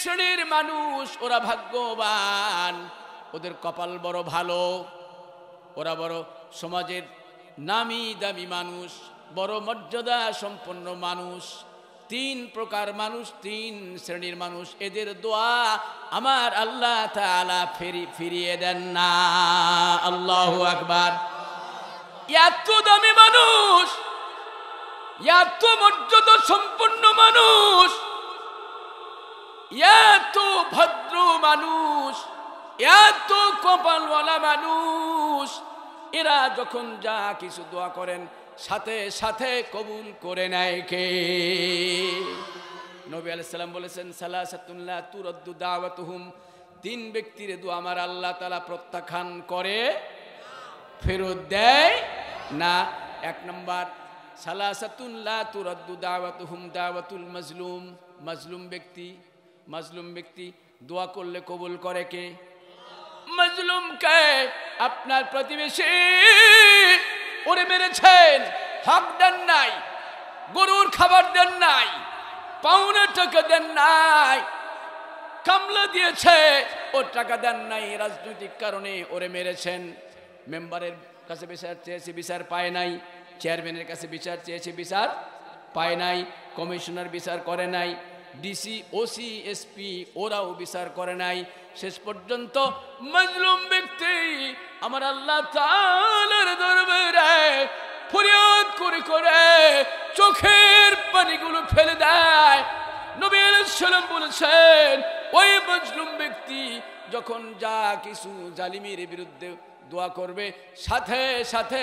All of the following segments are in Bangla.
শ্রেণীর মানুষ ওরা ভাগ্যবান ওদের কপাল বড় ভালো ওরা বড় সমাজের নামি দামি মানুষ বড় মর্যাদা সম্পন্ন মানুষ তিন প্রকার মানুষ তিন শ্রেণীর মানুষ এদের দোয়া আমার আল্লাহ তালা ফেরি ফিরিয়ে দেন না আল্লাহ আকবার এত দামি মানুষ এত মর্যাদা সম্পন্ন মানুষ এত ভদ্র মানুষ এত কপালওয়ালা মানুষ এরা যখন যা কিছু দোয়া করেন সাথে সাথে কবুল করে নেয় কে নবী আলাইসাল্লাম বলেছেন সালাসাতুল্লাহ তুরদ্দু দাওয়াত হুম তিন ব্যক্তির দু আমার আল্লাহ তালা প্রত্যাখ্যান করে ফেরত দেয় না এক নম্বর সালাসাতুল্লাহ তুরদ্দু হুম দাওয়াতুল মজলুম মজলুম ব্যক্তি মাজলুম ব্যক্তি দোয়া করলে কবুল করে কে মজলুম কে আপনার প্রতিবেশী ওরে মেরেছেন হক দেন নাই গরুর খাবার দেন নাই পাউনে টাকা দেন নাই কামলা দিয়েছে ওর টাকা দেন নাই রাজনৈতিক কারণে ওরে মেরেছেন মেম্বারের কাছে বিচার চেয়েছে বিচার পায় নাই চেয়ারম্যানের কাছে বিচার চেয়েছে বিচার পায় নাই কমিশনার বিচার করে নাই ডিসি ওসি এসপি ওরাও বিচার করে নাই শেষ পর্যন্ত মজলুম ব্যক্তি আমার আল্লাহ তালের দরবারে ফরিয়াদ করে করে চোখের পানিগুলো ফেলে দেয় নবী আলাইসালাম বলেছেন ওই মজলুম ব্যক্তি যখন যা কিছু জালিমের বিরুদ্ধে দোয়া করবে সাথে সাথে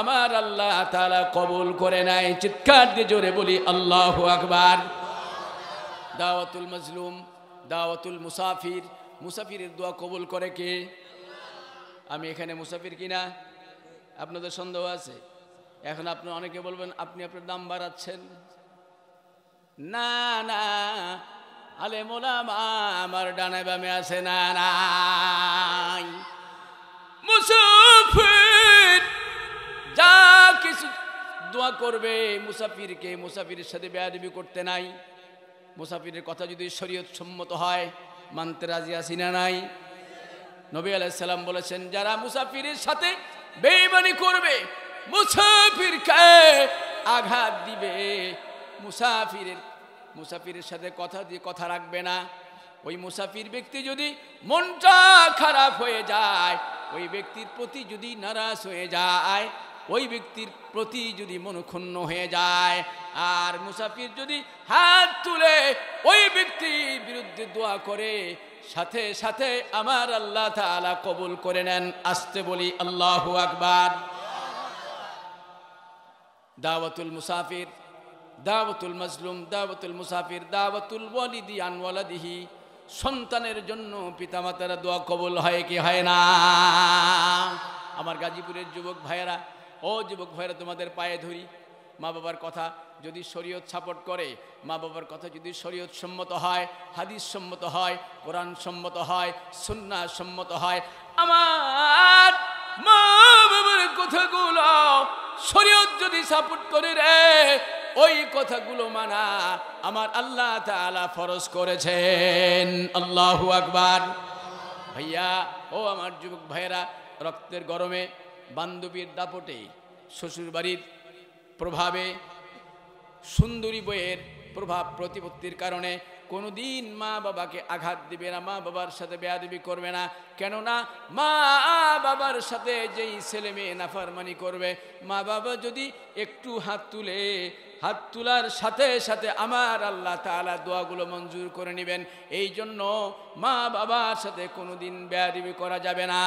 আমার আল্লাহ তালা কবল করে নেয় চিৎকার দিয়ে জোরে বলি আল্লাহ আকবার দাওয়াতুল মজলুম দাওয়াতুল মুসাফির মুসাফিরের দোয়া কবুল করে কে আমি এখানে মুসাফির কিনা আপনাদের সন্দেহ আছে এখন আপনি অনেকে বলবেন আপনি আপনার দাম বাড়াচ্ছেন না না আলে মোলামা আমার ডানে বামে আছে না মুসাফির যা কিছু দোয়া করবে মুসাফিরকে মুসাফিরের সাথে বেয়াদবি করতে নাই মুসাফিরের কথা যদি শরীয়ত সম্মত হয় মানতে রাজি আসি না নাই নবী আলাইসাল্লাম বলেছেন যারা মুসাফিরের সাথে বেইমানি করবে মুসাফিরকে আঘাত দিবে মুসাফিরের মুসাফিরের সাথে কথা দিয়ে কথা রাখবে না ওই মুসাফির ব্যক্তি যদি মনটা খারাপ হয়ে যায় ওই ব্যক্তির প্রতি যদি নারাজ হয়ে যায় ওই ব্যক্তির প্রতি যদি মনক্ষুণ্ণ হয়ে যায় আর মুসাফির যদি হাত তুলে ওই ব্যক্তির বিরুদ্ধে দোয়া করে সাথে সাথে আমার আল্লাহ তালা কবুল করে নেন আসতে বলি আল্লাহ আকবার দাওয়াতুল মুসাফির দাওয়াতুল মজলুম দাওয়াতুল মুসাফির দাওয়াতুল বলিদি আনওয়ালাদিহি সন্তানের জন্য পিতামাতারা দোয়া কবুল হয় কি হয় না আমার গাজীপুরের যুবক ভাইয়েরা ও যুবক ভাইরা তোমাদের পায়ে ধরি মা বাবার কথা যদি শরীয়ত সাপোর্ট করে মা বাবার কথা যদি শরীয়ত সম্মত হয় হাদিস সম্মত হয় কোরআন সম্মত হয় সুন্না সম্মত হয় আমার মা বাবার কথাগুলো শরীয়ত যদি সাপোর্ট করে রে ওই কথাগুলো মানা আমার আল্লাহ তালা ফরজ করেছেন আল্লাহু আকবার ভাইয়া ও আমার যুবক ভাইয়েরা রক্তের গরমে বান্ধবীর দাপটে শ্বশুরবাড়ির প্রভাবে সুন্দরী বইয়ের প্রভাব প্রতিপত্তির কারণে কোনো দিন মা বাবাকে আঘাত দিবে না মা বাবার সাথে বেয়াদবি করবে না কেননা মা বাবার সাথে যেই ছেলে মেয়ে নাফারমানি করবে মা বাবা যদি একটু হাত তুলে হাত তোলার সাথে সাথে আমার আল্লাহ তালা দোয়াগুলো মঞ্জুর করে নেবেন এই জন্য মা বাবার সাথে কোনো দিন বেয়াদবি করা যাবে না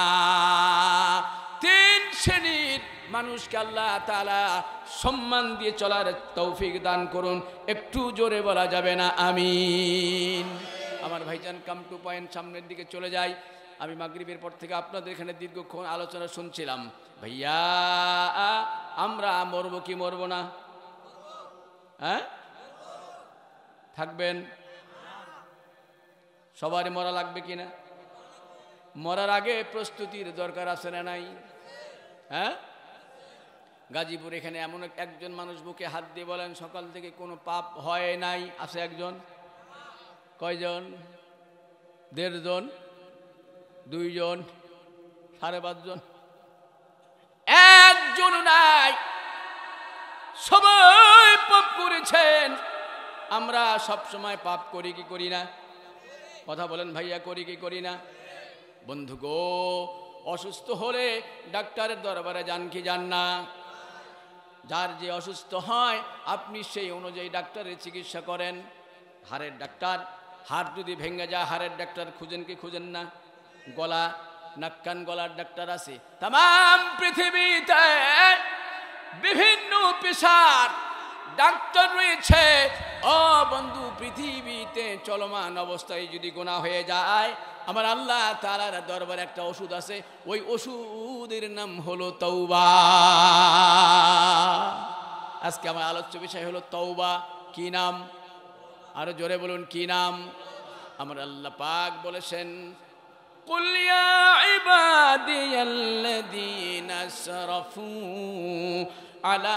তিন শ্রেণীর মানুষকে আল্লাহ তালা সম্মান দিয়ে চলার তৌফিক দান করুন একটু জোরে বলা যাবে না আমি আমার ভাইজান কাম টু পয়েন্ট সামনের দিকে চলে যাই আমি মাগরীবের পর থেকে আপনাদের এখানে দীর্ঘক্ষণ আলোচনা শুনছিলাম ভাইয়া আমরা মরবো কি মরবো না হ্যাঁ থাকবেন সবারই মরা লাগবে কিনা মরার আগে প্রস্তুতির দরকার আছে না নাই হ্যাঁ গাজীপুর এখানে এমন একজন মানুষ বুকে হাত দিয়ে বলেন সকাল থেকে কোনো পাপ হয় নাই আছে একজন কয়জন দেড়জন দুইজন সাড়ে পাঁচজন একজন নাই সবাই পাপ করেছেন আমরা সব সময় পাপ করি কি করি না কথা বলেন ভাইয়া করি কি করি না বন্ধু গো অসুস্থ হলে ডাক্তারের দরবারে যান কি যান না যার যে অসুস্থ হয় আপনি সেই অনুযায়ী ডাক্তারের চিকিৎসা করেন হাড়ের ডাক্তার হাড় যদি ভেঙে যায় হাড়ের ডাক্তার খুঁজেন কি খুঁজেন না গলা নাক্কান গলার ডাক্তার আছে তাম পৃথিবীতে বিভিন্ন পেশার ডাক্তার রয়েছে অবন্ধু পৃথিবীতে চলমান অবস্থায় যদি গোনা হয়ে যায় আমার আল্লাহ তালার দরবার একটা ওষুধ আছে ওই ওষুধের নাম হলো তৌবা আজকে আমার আলোচ্য বিষয় হলো তৌবা কি নাম আরো জোরে বলুন কি নাম আমার আল্লাহ পাক বলেছেন কুলিয়া يا عبادي দিন اسرفوا على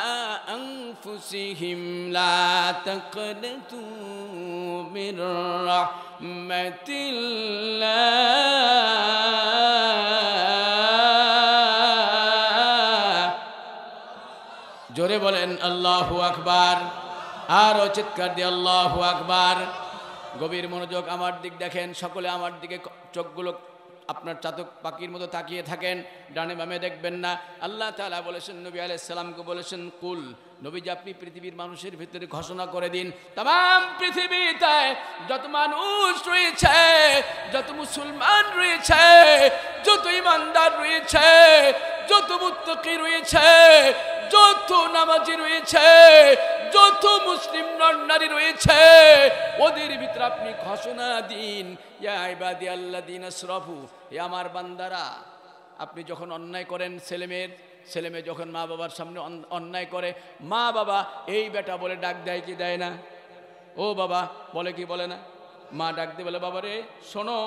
أنفسهم لا تقنطوا من رحمة الله جوري بولن الله أكبر আরও চিৎকার দিয়ে আল্লাহ আকবার গভীর মনোযোগ আমার দিক দেখেন সকলে আমার দিকে চোখগুলো আপনার চাতক পাখির মতো তাকিয়ে থাকেন ডানে বামে দেখবেন না আল্লাহ তালা বলেছেন নবী আলাইসাল্লামকে বলেছেন কুল নবীজি আপনি পৃথিবীর মানুষের ভিতরে ঘোষণা করে দিন তাম পৃথিবীতে যত মানুষ রয়েছে যত মুসলমান রয়েছে যত ইমানদার রয়েছে যত মুত্তকি রয়েছে যত নামাজি রয়েছে যত মুসলিম নর নারী রয়েছে ওদের ভিতরে আপনি ঘোষণা দিন ইয়াইবাদি দিন আশরফু এ আমার বান্দারা আপনি যখন অন্যায় করেন ছেলেমেয়ের ছেলেমেয়ে যখন মা বাবার সামনে অন্যায় করে মা বাবা এই বেটা বলে ডাক দেয় কি দেয় না ও বাবা বলে কি বলে না মা ডাক দিয়ে বলে বাবা রে শোনো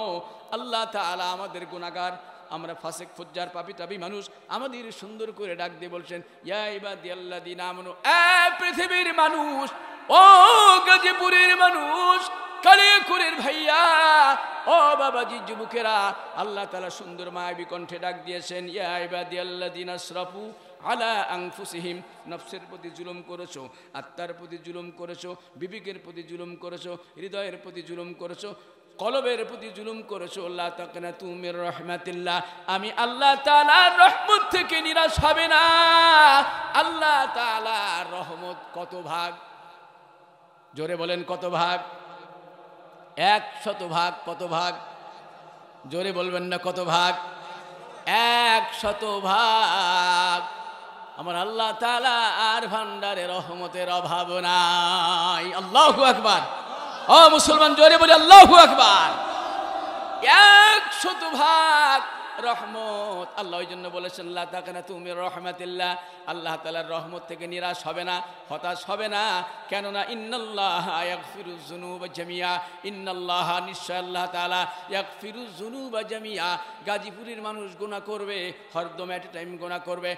আল্লাহ তালা আমাদের গুণাগার আমরা ফাসেক ফুজ্জার পাপি তাবি মানুষ আমাদের সুন্দর করে ডাক দিয়ে বলছেন পৃথিবীর মানুষ ও গাজীপুরের মানুষ কালিয়াকুরের ভাইয়া ও বাবাজি যুবকেরা আল্লাহ তালা সুন্দর মায়াবী কণ্ঠে ডাক দিয়েছেন ইয়াইবাদি আল্লাহ দিন আশরাফু আলা আংফুসিহিম নফসের প্রতি জুলুম করেছো আত্মার প্রতি জুলুম করেছো বিবেকের প্রতি জুলুম করেছো হৃদয়ের প্রতি জুলুম করেছো কলবের প্রতি জুলুম করেছো আল্লাহ তাকনা তুমির রহমাতিল্লাহ আমি আল্লাহ তালার রহমত থেকে নিরাশ হবে না আল্লাহ তালার রহমত কত ভাগ জোরে বলেন কত ভাগ এক শত ভাগ কত ভাগ জোরে বলবেন না কত ভাগ এক শত ভাগ আমার আল্লাহ তালা আর ভান্ডারে রহমতের অভাব নাই আল্লাহ আকবার ও মুসলমান জোরে বলে আল্লাহু আকবার একশত ভাগ রহমত আল্লাহ ওই জন্য বলেছেন আল্লাহ তাকানা তুমি রহমাতিল্লাহ আল্লাহ তালার রহমত থেকে নিরাশ হবে না হতাশ হবে না কেননা ইন্নাল্লাহ জুনু বা জামিয়া ইন্নাল্লাহ নিশ্চয় আল্লাহ তালা ইয়াকফিরুজুনু বা জামিয়া গাজীপুরের মানুষ গোনা করবে হরদম অ্যাট টাইম গোনা করবে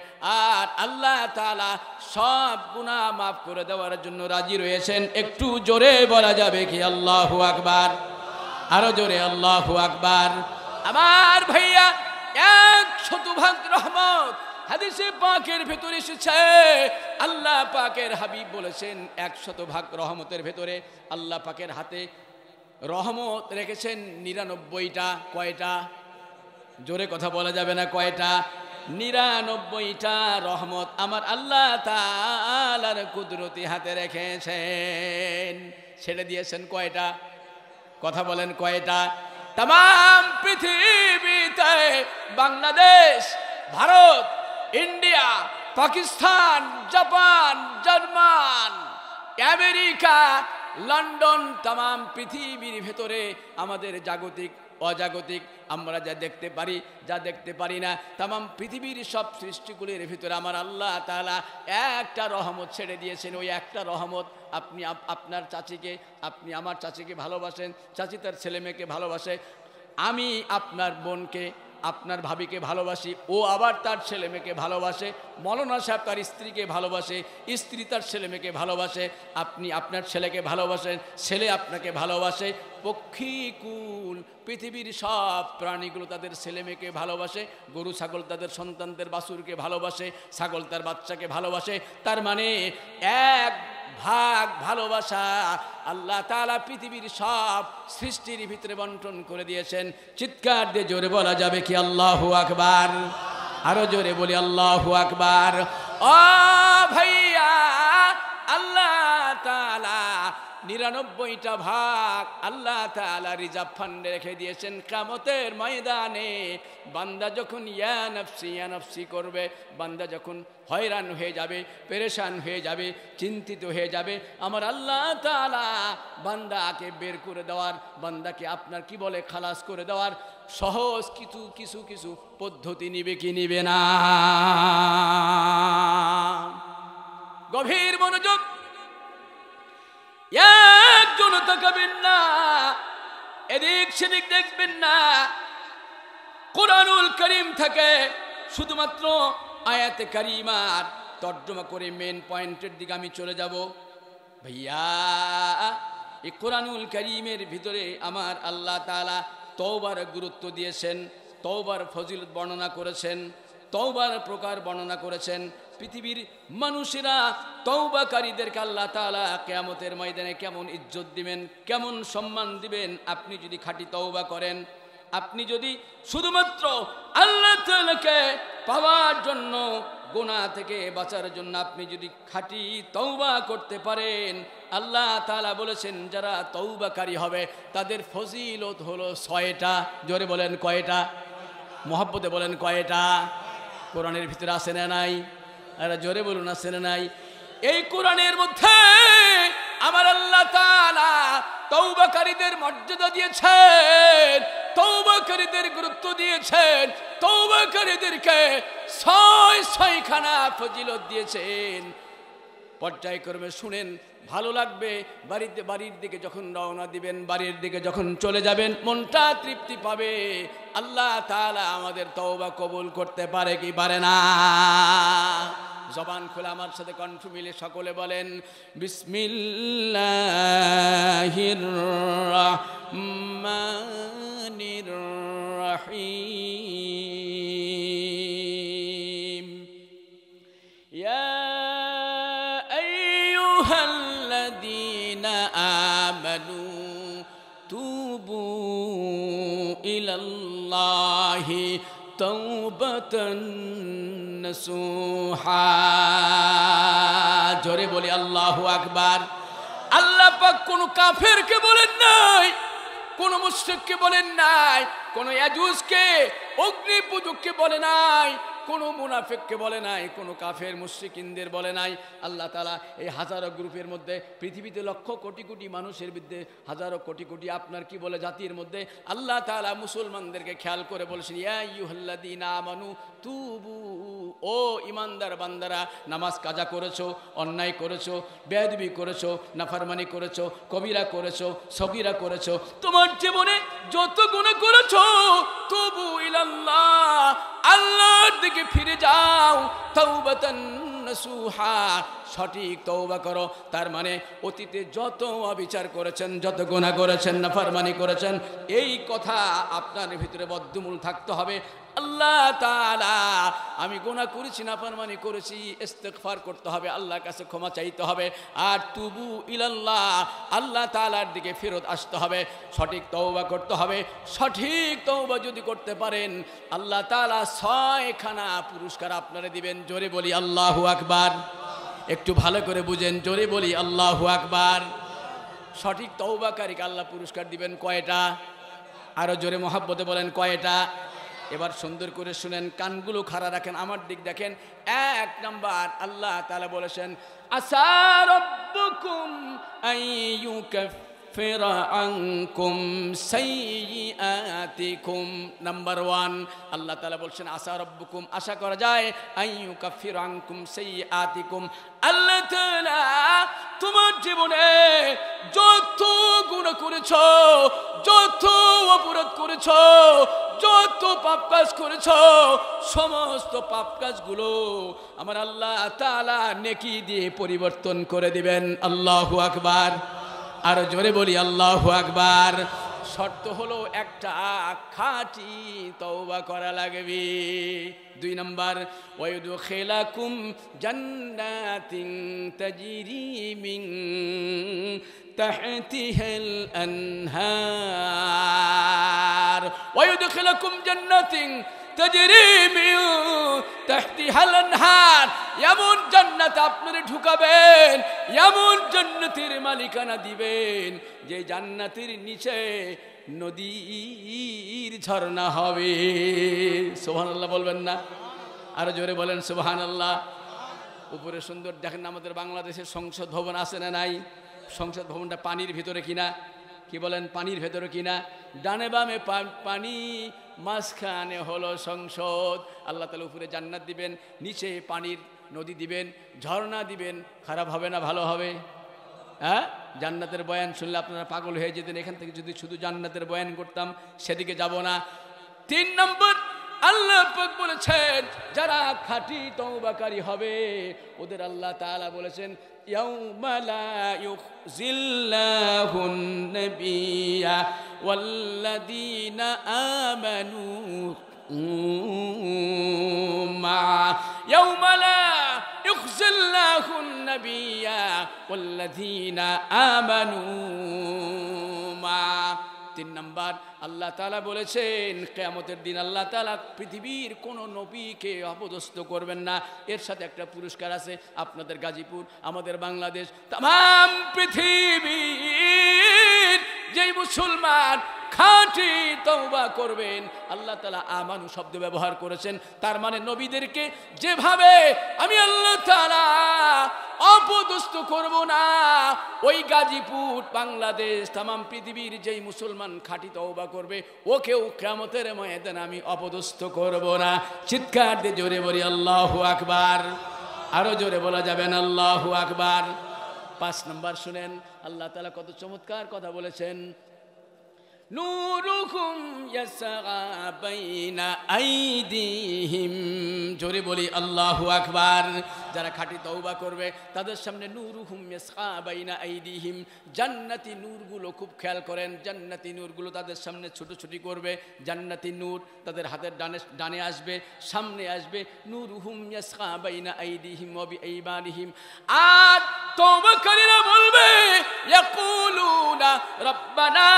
আর আল্লাহ তালা সব গুণা মাফ করে দেওয়ার জন্য রাজি রয়েছেন একটু জোরে বলা যাবে কি আল্লাহু আকবার আরো জোরে আল্লাহু আকবার আমার ভাইয়া এক শতভাগ রহমত হাদিসে পাকের ভেতরে এসেছে আল্লাহ পাকের হাবিব বলেছেন এক শতভাগ রহমতের ভেতরে আল্লাহ পাকের হাতে রহমত রেখেছেন নিরানব্বইটা কয়টা জোরে কথা বলা যাবে না কয়টা নিরানব্বইটা রহমত আমার আল্লাহ তালার কুদরতি হাতে রেখেছেন ছেড়ে দিয়েছেন কয়টা কথা বলেন কয়টা তাম পৃথিবীতে Bangladesh Bharat India Pakistan Japan German America London তাম পৃথিবীর ভেতরে আমাদের জাগতিক অজাগতিক আমরা যা দেখতে পারি যা দেখতে পারি না তামাম পৃথিবীর সব সৃষ্টিগুলির ভিতরে আমার আল্লাহ তালা একটা রহমত ছেড়ে দিয়েছেন ওই একটা রহমত আপনি আপনার চাচিকে আপনি আমার চাচিকে ভালোবাসেন চাচি তার ছেলেমেয়েকে ভালোবাসে আমি আপনার বোনকে আপনার ভাবিকে ভালোবাসি ও আবার তার ছেলে মেয়েকে ভালোবাসে মলনা সাহেব তার স্ত্রীকে ভালোবাসে স্ত্রী তার ছেলে মেয়েকে ভালোবাসে আপনি আপনার ছেলেকে ভালোবাসেন ছেলে আপনাকে ভালোবাসে পক্ষীকুল পৃথিবীর সব প্রাণীগুলো তাদের ছেলেমেয়েকে ভালোবাসে গরু ছাগল তাদের সন্তানদের বাসুরকে ভালোবাসে ছাগল তার বাচ্চাকে ভালোবাসে তার মানে এক ভাগ ভালোবাসা আল্লাহ তালা পৃথিবীর সব সৃষ্টির ভিতরে বন্টন করে দিয়েছেন চিৎকার দিয়ে জোরে বলা যাবে কি আল্লাহ আকবার আরো জোরে বলি আল্লাহ আকবার ও ভাইয়া আল্লাহ তালা নিরানব্বইটা ভাগ আল্লাহ তালা রিজার্ভ ফান্ডে রেখে দিয়েছেন কামতের ময়দানে বান্দা যখন ইয়ানফসি ইয়ানফসি করবে বান্দা যখন হয়রান হয়ে যাবে পেরেশান হয়ে যাবে চিন্তিত হয়ে যাবে আমার আল্লাহ তালা বান্দাকে বের করে দেওয়ার বান্দাকে আপনার কি বলে খালাস করে দেওয়ার সহজ কিছু কিছু কিছু পদ্ধতি নিবে কি নিবে না গভীর মনোযোগ জন্য তাকাবেন না এদিক সেদিক দেখবেন না কোরআনুল করিম থাকে শুধুমাত্র আয়াতে করিমার তর্জমা করে মেন পয়েন্টের দিকে আমি চলে যাব ভাইয়া এই কোরআনুল করিমের ভিতরে আমার আল্লাহ তালা তওবার গুরুত্ব দিয়েছেন তওবার ফজিল বর্ণনা করেছেন তওবার প্রকার বর্ণনা করেছেন পৃথিবীর মানুষেরা তৌবাকারীদেরকে আল্লাহ তালা কেয়ামতের ময়দানে কেমন ইজ্জত দিবেন কেমন সম্মান দিবেন আপনি যদি খাঁটি তৌবা করেন আপনি যদি শুধুমাত্র আল্লাহ তালাকে পাওয়ার জন্য গোনা থেকে বাঁচার জন্য আপনি যদি খাঁটি তৌবা করতে পারেন আল্লাহ তালা বলেছেন যারা তৌবাকারী হবে তাদের ফজিলত হলো ছয়টা জোরে বলেন কয়টা মোহাব্বতে বলেন কয়টা কোরআনের ভিতরে আসে না নাই আর জোরে বলুন আছে না নাই এই কোরআনের মধ্যে আমার আল্লাহ তাআলা তৌবাকারীদের মর্যাদা দিয়েছেন তৌবাকারীদের গুরুত্ব দিয়েছেন তৌবাকারীদেরকে ছয় ছয়খানা ফজিলত দিয়েছেন পর্যায়ক্রমে শুনেন ভালো লাগবে বাড়িতে বাড়ির দিকে যখন রওনা দিবেন বাড়ির দিকে যখন চলে যাবেন মনটা তৃপ্তি পাবে আল্লাহ তালা আমাদের তওবা কবুল করতে পারে কি পারে না জবান খুলে আমার সাথে কণ্ঠ মিলে সকলে বলেন বিসমিল্লাহির রহিম জোরে বলি আল্লাহ আকবার আল্লাহ পাক কোনো কাফেরকে বলেন নাই কোনো মুশ্রিককে বলেন নাই কোনো ইয়াজুজকে অগ্নি পূজককে বলে নাই কোনো মুনাফেককে বলে নাই কোনো কাফের মুশ্রিকিনদের বলে নাই আল্লাহ তালা এই হাজারো গ্রুপের মধ্যে পৃথিবীতে লক্ষ কোটি কোটি মানুষের বিরুদ্ধে হাজারো কোটি কোটি আপনার কি বলে জাতির মধ্যে আল্লাহ তালা মুসলমানদেরকে খেয়াল করে বলছেন ইয়াহ্লাদিন আমানু তুবু ও ইমানদার বান্দারা নামাজ কাজা করেছো অন্যায় করেছো বেদবি করেছো নাফারমানি করেছো কবিরা করেছো সবিরা করেছো তোমার জীবনে যত গুণ করেছো তবু ইল্লাহ আল্লাহর দিকে ফিরে যাও তাওবাতান নসুহা সঠিক তৌবা করো তার মানে অতীতে যত অবিচার করেছেন যত গোনা করেছেন না ফারমানি করেছেন এই কথা আপনার ভিতরে বদ্ধমূল থাকতে হবে আল্লাহ তালা আমি গোনা করেছি না পারমানি করেছি ইস্তেকফার করতে হবে আল্লাহর কাছে ক্ষমা চাইতে হবে আর তুবু ইল্লাহ আল্লাহ তালার দিকে ফেরত আসতে হবে সঠিক তৌবা করতে হবে সঠিক তৌবা যদি করতে পারেন আল্লাহ তালা ছয়খানা পুরস্কার আপনারা দিবেন জোরে বলি আল্লাহ আকবার একটু ভালো করে বুঝেন জোরে বলি আল্লাহ আকবার সঠিক তৌবাকারীকে আল্লাহ পুরস্কার দিবেন কয়টা আরও জোরে মহাব্বতে বলেন কয়টা এবার সুন্দর করে শুনেন কানগুলো খাড়া রাখেন আমার দিক দেখেন এক নাম্বার আল্লাহ তালা বলেছেন আসার ফির আঙ্কুম سيئاتكم নাম্বার ওয়ান আল্লাহ তালা বলছেন আশা রব্বুকুম আশা করা যায় আইউ কাফির আঙ্কুম সেই আতিকুম আল্লাহ তালা তোমার জীবনে যত গুণ করেছ যত অপরাধ করেছ যত পাপ কাজ করেছ সমস্ত পাপ কাজগুলো আমার আল্লাহ তালা নেকি দিয়ে পরিবর্তন করে দিবেন আল্লাহ আকবার আর জোরে বলি আল্লাহ আকবার শর্ত হলো একটা খাঁটি তওবা করা লাগবে দুই নম্বর ওয়ুদু খেলাকুম জান্নাতিং তাজিরি মিং তাহতিহাল আনহার ওয়ুদু খেলাকুম জান্নাতিং তাজিরি মিং এমন জান্নাত আপনারে ঢুকাবেন এমন জান্নাতের মালিকানা দিবেন যে জান্নাতের নিচে নদীর ঝর্ণা হবে সোহান আল্লাহ বলবেন না আরো জোরে বলেন সোহান আল্লাহ উপরে সুন্দর দেখেন আমাদের বাংলাদেশের সংসদ ভবন আছে না নাই সংসদ ভবনটা পানির ভিতরে কিনা কি বলেন পানির ভেতরে কিনা ডানে বামে পানি মাঝখানে হলো সংসদ আল্লাহ তালা উপরে জান্নাত দিবেন নিচে পানির নদী দিবেন ঝর্ণা দিবেন খারাপ হবে না ভালো হবে হ্যাঁ জান্নাতের বয়ান শুনলে আপনারা পাগল হয়ে যেতেন এখান থেকে যদি শুধু জান্নাতের বয়ান করতাম সেদিকে যাব না তিন নম্বর আল্লাহ বলেছেন যারা খাটি তৌবাকারী হবে ওদের আল্লাহ তালা বলেছেন يوم لا يخزي الله النبي والذين آمنوا معه يوم لا يخزي الله النبي والذين آمنوا معه তিন নাম্বার আল্লাহ তালা বলেছেন কেয়ামতের দিন আল্লাহ তালা পৃথিবীর কোনো নবীকে অপদস্থ করবেন না এর সাথে একটা পুরস্কার আছে আপনাদের গাজীপুর আমাদের বাংলাদেশ তাম পৃথিবী যেই মুসলমান খাঁটি তৌবা করবেন আল্লাহ তালা আমানু শব্দ ব্যবহার করেছেন তার মানে নবীদেরকে যেভাবে আমি আল্লাহ তালা অপদস্ত করব না ওই গাজীপুর বাংলাদেশ তামাম পৃথিবীর যেই মুসলমান খাঁটি তওবা করবে ওকেও ক্রামতের ময়দান আমি অপদস্থ করব না চিৎকার দিয়ে জোরে বলি আল্লাহ আকবার আরও জোরে বলা যাবেন আল্লাহ আকবার পাঁচ নম্বর শুনেন আল্লাহ তালা কত চমৎকার কথা বলেছেন নূরুহুম ইয়াসগা বাইনা আইদিহিম জোরে বলি আল্লাহু আকবার যারা খাঁটি তওবা করবে তাদের সামনে নূরুহুম ইয়াসগা বাইনা আইদিহিম জান্নাতি নূরগুলো খুব খেয়াল করেন জান্নাতি নূরগুলো তাদের সামনে ছুটোছুটি করবে জান্নাতি নূর তাদের হাতের ডানে ডানে আসবে সামনে আসবে নূরুহুম ইয়াসগা বাইনা আইদিহিম ওয়া বিআইমানিহিম আর তওবাকারীরা বলবে ইয়াকুলুনা রাব্বানা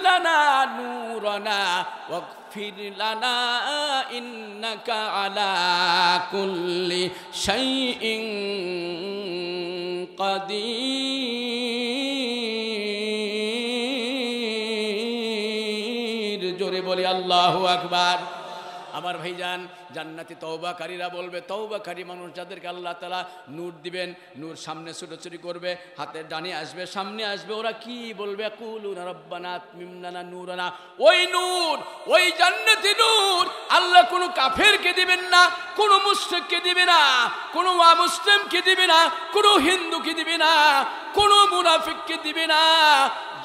لنا نورنا واغفر لنا إنك على كل شيء قدير جرب لي الله أكبر আমার ভাইজান জান্নাতি তৌবাকারীরা বলবে তৌবাকারী মানুষ যাদেরকে আল্লাহ তালা নূর দিবেন নূর সামনে ছুটোছুটি করবে হাতের ডানে আসবে সামনে আসবে ওরা কি বলবে কুলুন রব্বানা মিমলানা নূরানা ওই নূর ওই জান্নাতি নূর আল্লাহ কোনো কাফেরকে দিবেন না কোনো মুসলিমকে দিবে না কোনো মুসলিমকে দিবে না কোনো হিন্দুকে দিবে না কোনো মুনাফিককে দিবে না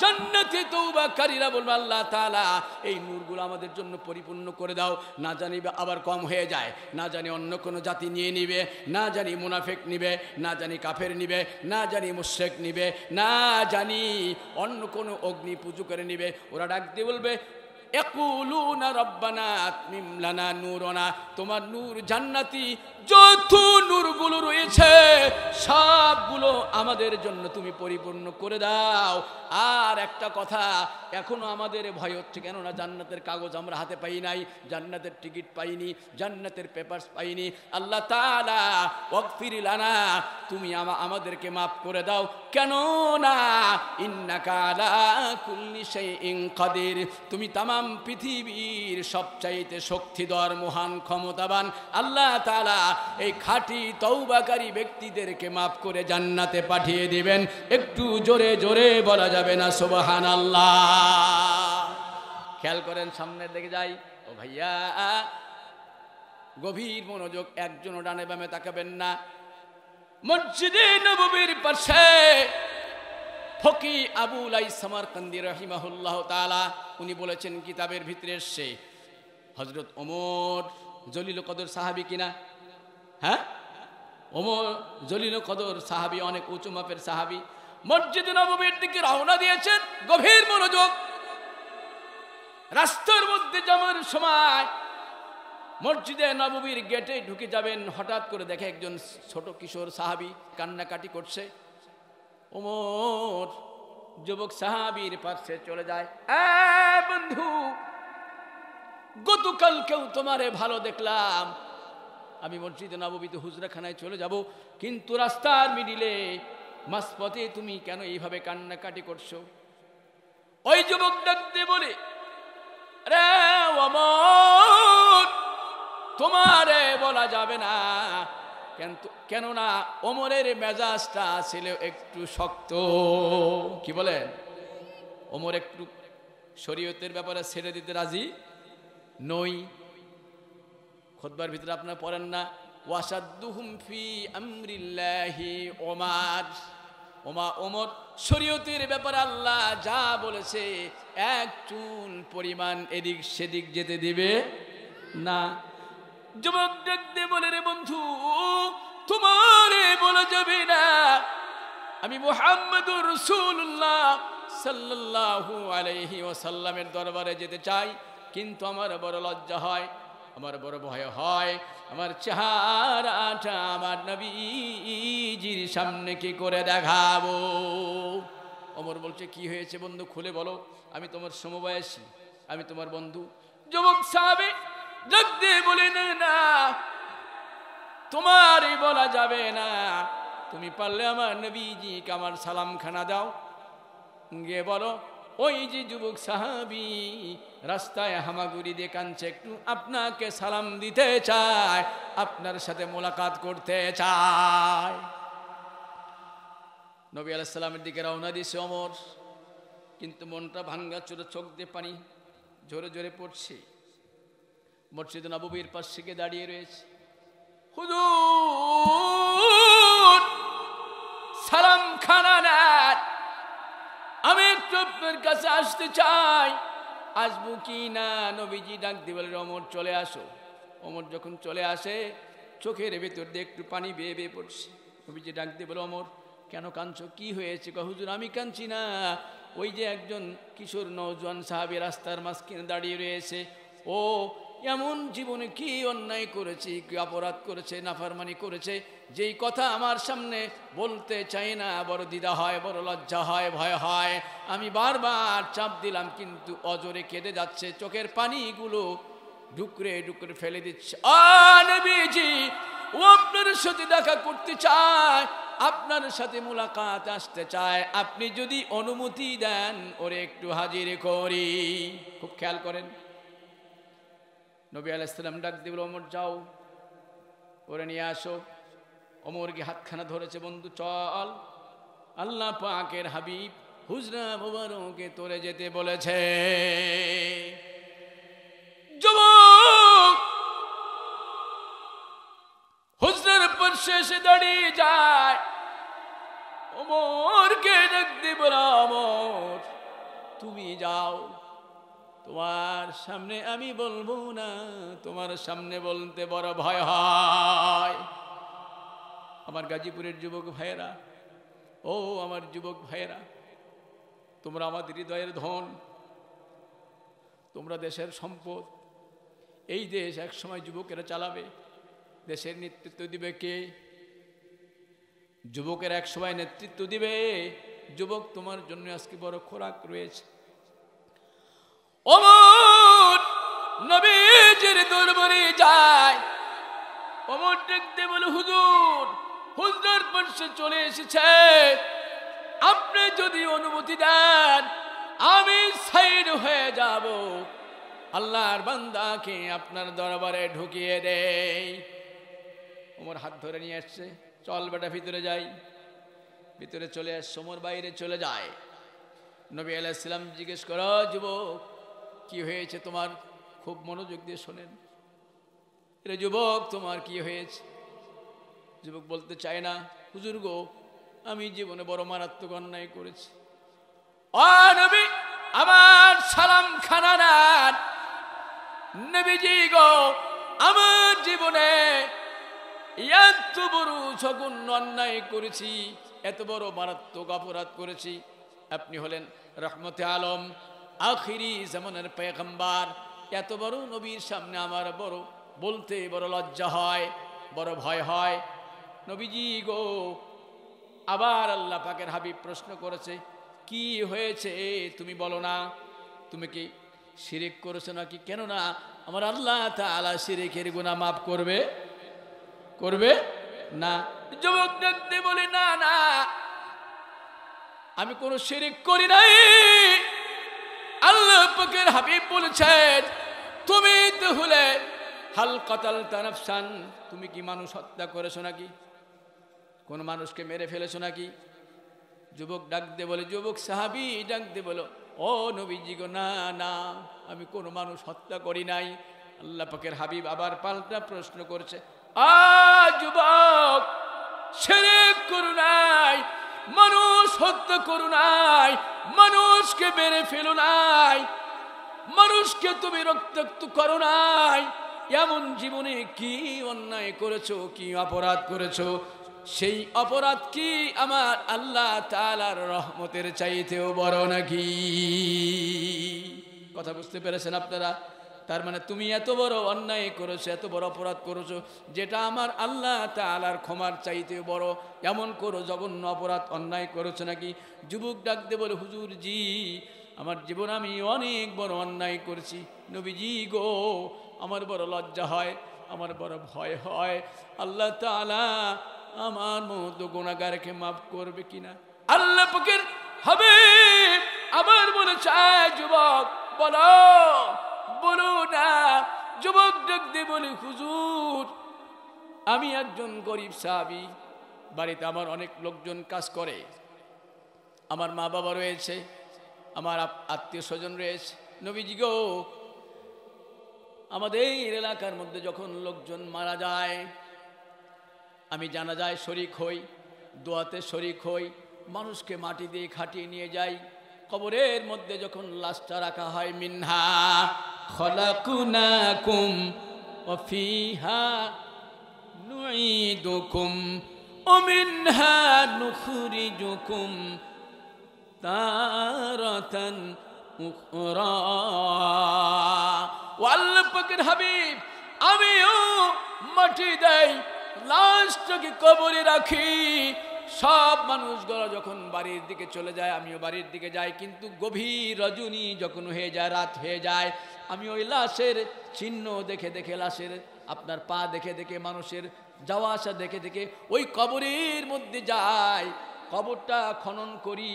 জান্নাতে তৌবাকারীরা বলবে আল্লাহ তাআলা এই নূরগুলো আমাদের জন্য পরিপূর্ণ করে দাও না জানি আবার কম হয়ে যায় না জানি অন্য কোনো জাতি নিয়ে নিবে না জানি মুনাফেক নিবে না জানি কাফের নিবে না জানি মুশেক নিবে না জানি অন্য কোনো অগ্নি পুজো করে নিবে ওরা ডাক দিয়ে বলবে একুলুনা রব্বানা আত্মিমলানা নূরনা তোমার নূর জান্নাতি যত নূরগুলো রয়েছে সবগুলো আমাদের জন্য তুমি পরিপূর্ণ করে দাও আর একটা কথা এখনও আমাদের ভয় হচ্ছে কেননা জান্নাতের কাগজ আমরা হাতে পাই নাই জান্নাতের টিকিট পাইনি জান্নাতের পেপার্স পাইনি আল্লাহ তালা ওকফির লানা তুমি আমাদেরকে মাফ করে দাও কেন না ইন্নাকালাকুল্লিশাইকাদের তুমি তামাম পৃথিবীর সবচাইতে শক্তিধর মহান ক্ষমতাবান আল্লাহ তালা এই খাঁটি তৌবাকারী ব্যক্তিদেরকে মাফ করে জান্নাতে পাঠিয়ে দিবেন একটু জোরে জোরে বলা যাবে যাবে না সোবাহান খেয়াল করেন সামনের দিকে যাই ও ভাইয়া গভীর মনোযোগ একজন ডানে বামে তাকাবেন না মসজিদে নবীর পাশে ফকি আবুল আইসামার কান্দি রহিমাহুল্লাহ তালা উনি বলেছেন কিতাবের ভিতরে এসছে হজরত ওমর জলিল কদর সাহাবি কিনা হ্যাঁ ওমর জলিল কদর সাহাবি অনেক উঁচু মাপের সাহাবি মসজিদ নবমীর দিকে রওনা দিয়েছেন গভীর মনোযোগ রাস্তার মধ্যে যেমন সময় মসজিদে নববীর গেটে ঢুকে যাবেন হঠাৎ করে দেখে একজন ছোট কিশোর সাহাবি কান্নাকাটি করছে ওমর যুবক সাহাবির পাশে চলে যায় বন্ধু গতকাল কেউ তোমারে ভালো দেখলাম আমি মসজিদে নববীতে হুজরাখানায় চলে যাব কিন্তু রাস্তার মিডিলে মাসপথে তুমি কেন এইভাবে কান্নাকাটি করছো ওই যুবক ডাকতে বলে রে অমর বলা যাবে না কিন্তু কেননা ওমরের মেজাজটা ছিল একটু শক্ত কি বলেন ওমর একটু শরীয়তের ব্যাপারে ছেড়ে দিতে রাজি নই খোদবার ভিতরে আপনার পড়েন না ওয়াসাদুহুমফি আমরিল্লাহি ওমার ওমা ওমর শরীয়তের ব্যাপারে আল্লাহ যা বলেছে এক চুল পরিমাণ এদিক সেদিক যেতে দিবে না যুবক দেখতে বলে রে বন্ধু তোমারে বলা যাবে না আমি মোহাম্মদুর রসুল্লাহ সাল্লাহু আলহি ওসাল্লামের দরবারে যেতে চাই কিন্তু আমার বড় লজ্জা হয় আমার বড় ভয় হয় আমার চেহারাটা আমার নবীজির সামনে কি করে দেখাবো অমর বলছে কি হয়েছে বন্ধু খুলে বলো আমি তোমার সমবয়সী আমি তোমার বন্ধু যুবক সাহাবে ডাক দিয়ে বলেন না তোমারই বলা যাবে না তুমি পারলে আমার নবীজিকে আমার সালামখানা দাও গিয়ে বলো ওই যে যুবক সাহাবি রাস্তায় হামাগুড়ি দিয়ে কানছে একটু আপনাকে সালাম দিতে চায় আপনার সাথে মোলাকাত করতে চায় নবী সালামের দিকে রওনা দিয়েছে অমর কিন্তু মনটা ভাঙ্গা চোরে চোখ দিয়ে পানি জোরে ঝরে পড়ছে মসজিদ নবীর পাশ থেকে দাঁড়িয়ে রয়েছে হুজুর সালাম খানা আমি একটু আপনার কাছে আসতে চাই আসবো কি না নবীজি ডাক বলে অমর চলে আসো অমর যখন চলে আসে চোখের ভেতর দিয়ে একটু পানি বেয়ে বেয়ে পড়ছে নবীজি ডাক দিবেল অমর কেন কাঁদছো কি হয়েছে কহুজুর আমি কাঁদছি না ওই যে একজন কিশোর নৌজোয়ান সাহাবে রাস্তার মাঝখানে দাঁড়িয়ে রয়েছে ও এমন জীবনে কি অন্যায় করেছি কি অপরাধ করেছে নাফারমানি করেছে যেই কথা আমার সামনে বলতে চাই না বড় দ্বিধা হয় বড় লজ্জা হয় ভয় হয় আমি বারবার চাপ দিলাম কিন্তু অজরে কেঁদে যাচ্ছে চোখের পানিগুলো ঢুকরে ঢুকরে ফেলে দিচ্ছে অনবিজি ও আপনার সাথে দেখা করতে চায় আপনার সাথে মুলাকাত আসতে চায় আপনি যদি অনুমতি দেন ওরে একটু হাজির করি খুব খেয়াল করেন নবী আলাইসাল্লাম ডাক দিল অমর যাও করে নিয়ে আসো অমরকে হাতখানা ধরেছে বন্ধু চল আল্লাহ পাকের হাবিব হুজরা মোবারকে তোরে যেতে বলেছে যায় অমরকে তুমি যাও তোমার সামনে আমি বলবো না তোমার সামনে বলতে বড় ভয় হয় আমার গাজীপুরের যুবক ভাইয়েরা ও আমার যুবক ভাইয়েরা তোমরা আমার হৃদয়ের ধন তোমরা দেশের সম্পদ এই দেশ একসময় যুবকেরা চালাবে দেশের নেতৃত্ব দিবে কে যুবকের একসময় নেতৃত্ব দিবে যুবক তোমার জন্য আজকে বড় খোরাক রয়েছে অমর নবীজির দরবারে যায় অমর দেখতে বলে হুজুর হুজুর চলে এসেছে আপনি যদি অনুমতি দেন আমি সাইড হয়ে যাব আল্লাহর বান্দাকে আপনার দরবারে ঢুকিয়ে দেয় ওমর হাত ধরে নিয়ে আসছে চল বেটা ভিতরে যাই ভিতরে চলে আস সমর বাইরে চলে যায় নবী আলাইসালাম জিজ্ঞেস করো যুবক কি হয়েছে তোমার খুব মনোযোগ দিয়ে শোনেন রে যুবক তোমার কি হয়েছে যুবক বলতে চায় না হুজুর গো আমি জীবনে বড় মারাত্মক অন্যায় করেছি আমার সালাম খানার নবীজি গো আমার জীবনে এত বড় সগুণ অন্যায় করেছি এত বড় মারাত্মক অপরাধ করেছি আপনি হলেন রহমতে আলম আখিরি জামানের পেগম্বার এত বড় নবীর সামনে আমার বড় বলতে বড় লজ্জা হয় বড় ভয় হয় নবীজি গো আবার আল্লাহ পাকের হাবিব প্রশ্ন করেছে কি হয়েছে তুমি বলো না তুমি কি শিরিক করেছো নাকি কেননা আমার আল্লাহ তালা শিরিকের গুণা মাফ করবে করবে না যুবক বলি বলে না না আমি কোনো শিরিক করি নাই আল্লাহ পাকের হাবিব বলেছেন তুমি তো হলে হাল কতাল তানাফসান তুমি কি মানুষ হত্যা করেছো নাকি কোন মানুষকে মেরে ফেলেছো নাকি যুবক ডাক দে বলে যুবক সাহাবি ডাক দে বলো ও নবীজি গো না না আমি কোনো মানুষ হত্যা করি নাই আল্লাহ পাকের হাবিব আবার পাল্টা প্রশ্ন করছে আ যুবক সেরে করু নাই মানুষ হত্যা করো নাই মানুষকে মেরে ফেলো নাই মানুষকে তুমি রক্তাক্ত করো নাই এমন জীবনে কি অন্যায় করেছো কি অপরাধ করেছো সেই অপরাধ কি আমার আল্লাহ তালার রহমতের চাইতেও বড় নাকি কথা বুঝতে পেরেছেন আপনারা তার মানে তুমি এত বড় অন্যায় করেছো এত বড় অপরাধ করেছো যেটা আমার আল্লাহ তালার ক্ষমার চাইতে বড় এমন করো জঘন্য অপরাধ অন্যায় করেছো নাকি যুবক ডাকতে বলে হুজুর জি আমার জীবন আমি অনেক বড় অন্যায় করেছি নবীজি গো আমার বড় লজ্জা হয় আমার বড় ভয় হয় আল্লাহ তালা আমার মতো গোনাগারকে মাফ করবে কিনা আল্লাহ পকের হবে আমার মনে চায় যুবক বলো বলো না যুবক ডাকতে বলে হুজুর আমি একজন গরিব সাহাবি বাড়িতে আমার অনেক লোকজন কাজ করে আমার মা বাবা রয়েছে আমার আত্মীয় স্বজন রয়েছে নবীজি গো আমাদের এলাকার মধ্যে যখন লোকজন মারা যায় আমি জানা যায় শরিক হই দোয়াতে শরিক হই মানুষকে মাটি দিয়ে খাটিয়ে নিয়ে যাই কবরের মধ্যে যখন লাশটা রাখা হয় মিনহা খলাকুনাকুম অফিহা নুই নুইদুকুম অমিনহা নুখুরিজুকুম তারাতান উখরা আল্লাহ পাকের হাবিব আমিও মাটি দেই লাশটাকে কবরে রাখি সব মানুষগুলো যখন বাড়ির দিকে চলে যায় আমিও বাড়ির দিকে যাই কিন্তু গভীর রজনী যখন হয়ে যায় রাত হয়ে যায় আমি ওই লাশের চিহ্ন দেখে দেখে লাশের আপনার পা দেখে দেখে মানুষের যাওয়া আসা দেখে দেখে ওই কবরের মধ্যে যায় কবরটা খনন করি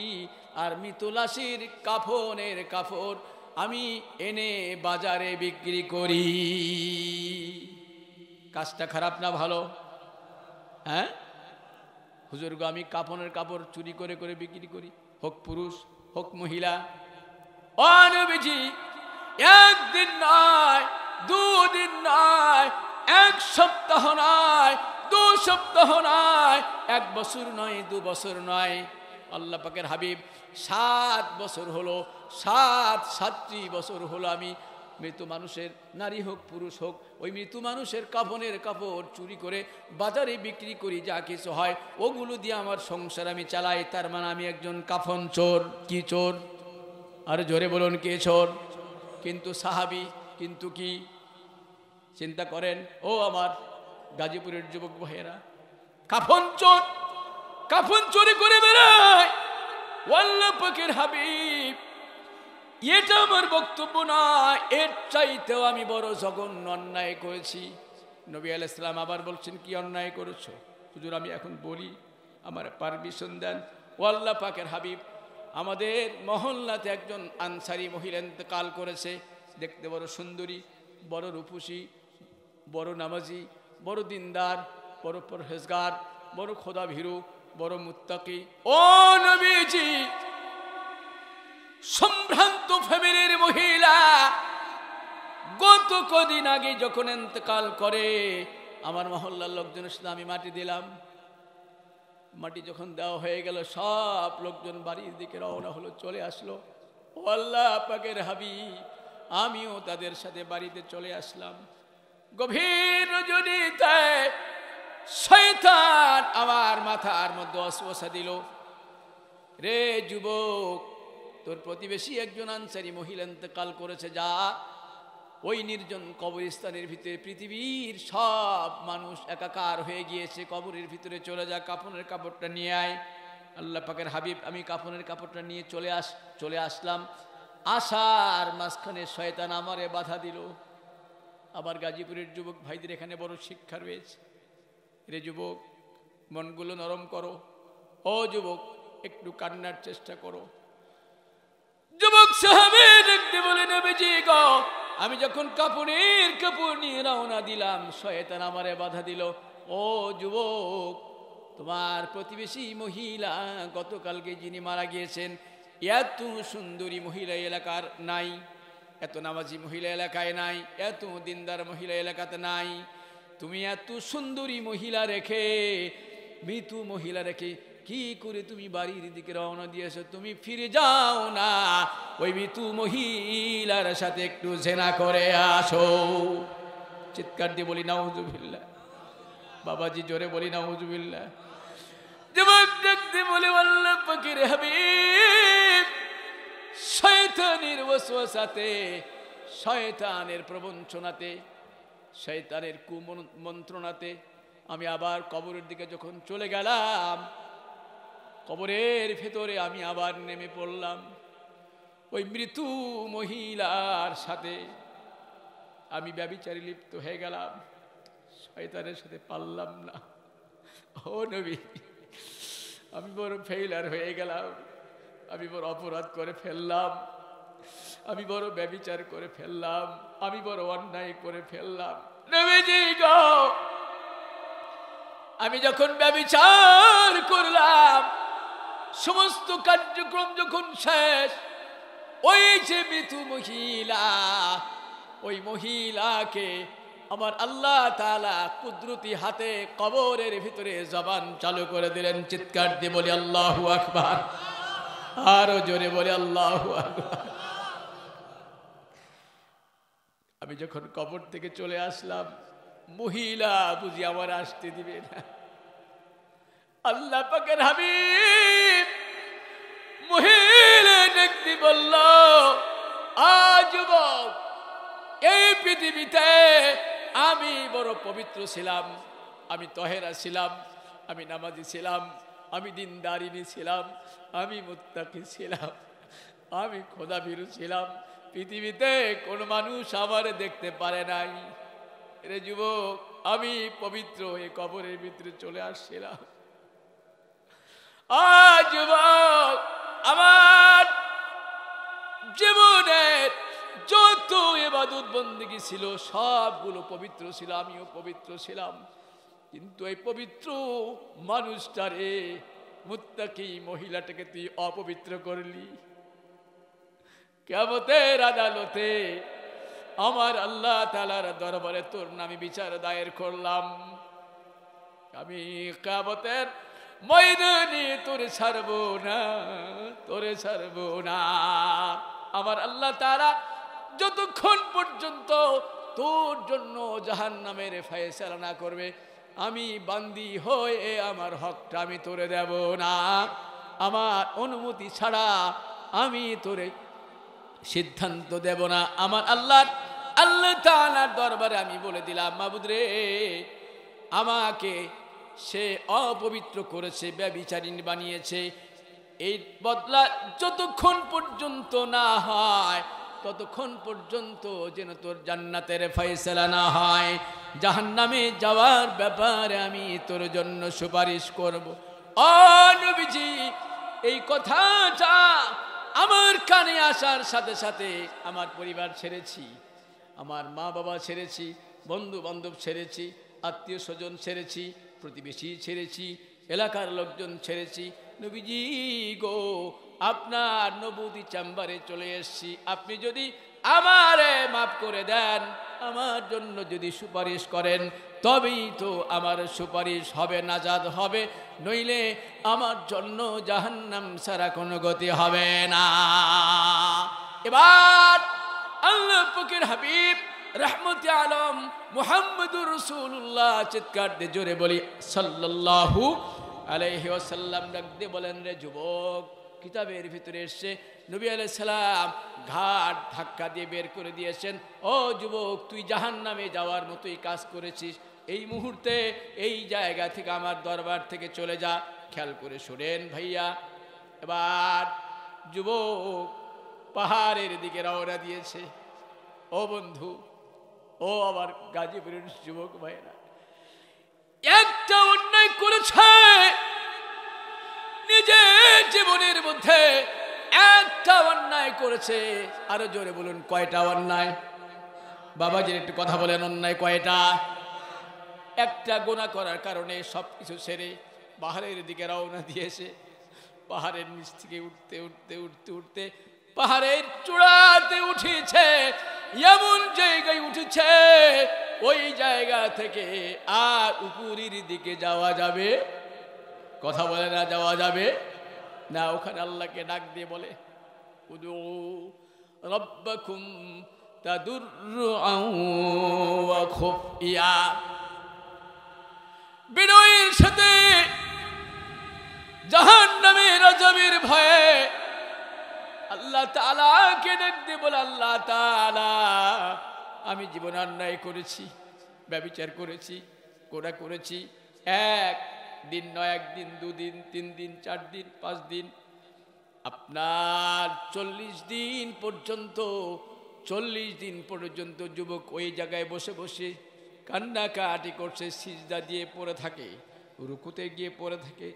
আর মৃত লাশির কাফনের কাফর আমি এনে বাজারে বিক্রি করি কাজটা খারাপ না ভালো হ্যাঁ হুজুর গো আমি কাপনের কাপড় চুরি করে করে বিক্রি করি হোক পুরুষ হোক মহিলা অনবিজি একদিন নয় দুদিন নয় এক সপ্তাহ নয় দু সপ্তাহ নয় এক বছর নয় দু বছর নয় আল্লাহ পাকের হাবিব সাত বছর হলো সাত সাতটি বছর হলো আমি মৃত মানুষের নারী হোক পুরুষ হোক ওই মৃত মানুষের কাফনের কাপড় চুরি করে বাজারে বিক্রি করি যা কিছু হয় ওগুলো দিয়ে আমার সংসার আমি চালাই তার মানে আমি একজন কাফন চোর কি চোর আর জোরে বলুন কে চোর কিন্তু সাহাবি কিন্তু কি চিন্তা করেন ও আমার গাজীপুরের যুবক ভাইয়েরা কাফন চোর কাফন চোরে করে বেড়ায় হাবিব এটা আমার বক্তব্য না এর চাইতেও আমি বড় জঘন্য অন্যায় করেছি নবী আল ইসলাম আবার বলছেন কি অন্যায় করেছো হুজুর আমি এখন বলি আমার পারমিশন দেন ওয়াল্লা পাকের হাবিব আমাদের মহল্লাতে একজন আনসারি মহিলা কাল করেছে দেখতে বড় সুন্দরী বড় রূপসী বড় নামাজি বড় দিনদার বড় পরহেজগার বড় খোদা ভীরু বড় মুত্তাকি ও নবীজি সম্ভ্রান্ত তো ফ্যামিলির মহিলা গত কদিন আগে যখন এতেকাল করে আমার মহল্লার লোকজনের সাথে আমি মাটি দিলাম মাটি যখন দেওয়া হয়ে গেল সব লোকজন বাড়ির দিকে রওনা হলো চলে আসলো আল্লাহ পাকের হাবি আমিও তাদের সাথে বাড়িতে চলে আসলাম গভীর রজনীতায় আমার মাথার মধ্যে অশ্বসা দিল রে যুবক তোর প্রতিবেশী একজন আনসারি মহিলা ইন্তেকাল করেছে যা ওই নির্জন কবরস্থানের ভিতরে পৃথিবীর সব মানুষ একাকার হয়ে গিয়েছে কবরের ভিতরে চলে যা কাপনের কাপড়টা নিয়ে আয় আল্লাহ পাকের হাবিব আমি কাপনের কাপড়টা নিয়ে চলে আস চলে আসলাম আসার মাঝখানে শয়তান আমারে বাধা দিল আবার গাজীপুরের যুবক ভাইদের এখানে বড় শিক্ষা রয়েছে রে যুবক মনগুলো নরম করো ও যুবক একটু কান্নার চেষ্টা করো দেখতে বলে আমি যখন কাপড়ের কাপড় নিয়ে রওনা দিলাম শয়তান আমারে বাধা দিল ও যুবক তোমার প্রতিবেশী মহিলা গতকালকে যিনি মারা গিয়েছেন এত সুন্দরী মহিলা এলাকার নাই এত নামাজি মহিলা এলাকায় নাই এত দিনদার মহিলা এলাকাতে নাই তুমি এত সুন্দরী মহিলা রেখে মৃত্যু মহিলা রেখে কি করে তুমি বাড়ির দিকে রওনা দিয়েছো তুমি ফিরে যাও না ওই মৃত্যু মহিলার সাথে একটু জেনা করে আসো চিৎকার দিয়ে বলি না হুজুবিল্লা বাবাজি জোরে বলি না হুজুবিল্লা বলে শয়তানের শয়তানের আমি আবার কবরের দিকে যখন চলে গেলাম কবরের ভেতরে আমি আবার নেমে পড়লাম ওই মৃত্যু মহিলার সাথে আমি ব্যবিচারে লিপ্ত হয়ে গেলাম শয়তানের সাথে পারলাম না ও নবী আমি বড় ফেইলার হয়ে গেলাম আমি বড় অপরাধ করে ফেললাম আমি বড় ব্যবিচার করে ফেললাম আমি বড় অন্যায় করে ফেললাম আমি যখন ব্যবিচার করলাম সমস্ত কার্যক্রম যখন শেষ ওই যে মৃত্যু মহিলা ওই মহিলাকে আমার আল্লাহ তালা কুদরতি হাতে কবরের ভিতরে জবান চালু করে দিলেন চিৎকার দিয়ে বলে আল্লাহ আকবার আরো জোরে বলে আল্লাহ আমি যখন কবর থেকে চলে আসলাম মহিলা বুঝি আমার আসতে দিবে না আল্লাহ পাকের হাবিব মহিলা ব্যক্তি বলল যুবক এই পৃথিবীতে আমি বড় পবিত্র ছিলাম আমি তহেরা ছিলাম আমি নামাজি ছিলাম আমি দারিণী ছিলাম আমি মুত্তাকি ছিলাম আমি খোদাভীরু ছিলাম পৃথিবীতে কোন মানুষ আমার দেখতে পারে নাই রে যুবক আমি পবিত্র এ কবরের ভিতরে চলে আসছিলাম যুবক আমার জীবনের যত এবাদুত বন্দিগি ছিল সবগুলো পবিত্র ছিল আমিও পবিত্র ছিলাম কিন্তু এই পবিত্র রে মুত্তাকি মহিলাটাকে তুই অপবিত্র করলি কেমতের আদালতে আমার আল্লাহ তালার দরবারে তোর নামে বিচার দায়ের করলাম আমি কেমতের ময়দানে তোরে ছাড়বো না তোরে ছাড়বো না আমার আল্লাহ তারা যতক্ষণ পর্যন্ত তোর জন্য জাহান নামের ফেসলা না করবে আমি বান্দি হয়ে আমার হকটা আমি তোরে দেব না আমার অনুমতি ছাড়া আমি তোরে সিদ্ধান্ত দেব না আমার আল্লাহ আল্লাহ তালার দরবারে আমি বলে দিলাম মাবুদরে আমাকে সে অপবিত্র করেছে ব্যবিচারিণ বানিয়েছে এই বদলা যতক্ষণ পর্যন্ত না হয় ততক্ষণ পর্যন্ত যেন তোর জান্নাতের ফয়সলা না হয় জাহান্নামে যাওয়ার ব্যাপারে আমি তোর জন্য সুপারিশ করব অনুবিজি এই কথাটা আমার কানে আসার সাথে সাথে আমার পরিবার ছেড়েছি আমার মা বাবা ছেড়েছি বন্ধু বান্ধব ছেড়েছি আত্মীয় স্বজন ছেড়েছি প্রতিবেশী ছেড়েছি এলাকার লোকজন ছেড়েছি নবীজি গো আপনার নবুদি চাম্বারে চলে এসছি আপনি যদি আমারে মাফ করে দেন আমার জন্য যদি সুপারিশ করেন তবেই তো আমার সুপারিশ হবে নাজাদ হবে নইলে আমার জন্য জাহান্নাম সারা কোনো গতি হবে না এবার আল্লাহ ফকির হাবিব রহমতে আলম মোহাম্মদুর রসুল্লাহ চিৎকার দিয়ে জোরে বলি সাল্লাহু আলাইহি ওসাল্লাম ডাক দিয়ে বলেন রে যুবক কিতাবের ভিতরে এসছে নবী আলাই সালাম ঘাট ধাক্কা দিয়ে বের করে দিয়েছেন ও যুবক তুই জাহান নামে যাওয়ার মতোই কাজ করেছিস এই মুহূর্তে এই জায়গা থেকে আমার দরবার থেকে চলে যা খেয়াল করে শোনেন ভাইয়া এবার যুবক পাহাড়ের দিকে রওনা দিয়েছে ও বন্ধু ও আমার গাজীপুরের যুবক ভাইরা একটা অন্যায় করেছে নিজের জীবনের মধ্যে একটা অন্যায় করেছে আরো জোরে বলুন কয়টা অন্যায় বাবা যে একটু কথা বলেন অন্যায় কয়টা একটা গোনা করার কারণে সব কিছু সেরে পাহাড়ের দিকে রওনা দিয়েছে পাহাড়ের নিচ থেকে উঠতে উঠতে উঠতে উঠতে পাহাড়ের চূড়াতে উঠিয়েছে এমন জায়গায় উঠেছে ওই জায়গা থেকে আর উপরের দিকে যাওয়া যাবে কথা বলে না যাওয়া যাবে না ওখানে আল্লাহকে ডাক দিয়ে বলে বিনয়ের সাথে জাহান নামের রাজামের ভয়ে আল্লাহ তালাকে দেখতে বলে আল্লাহ তালা আমি জীবন অন্যায় করেছি ব্যবচার করেছি কোরা করেছি এক দিন নয় একদিন দুদিন তিন দিন চার দিন পাঁচ দিন আপনার চল্লিশ দিন পর্যন্ত চল্লিশ দিন পর্যন্ত যুবক ওই জায়গায় বসে বসে কান্নাকাটি করছে সিজদা দিয়ে পড়ে থাকে রুকুতে গিয়ে পড়ে থাকে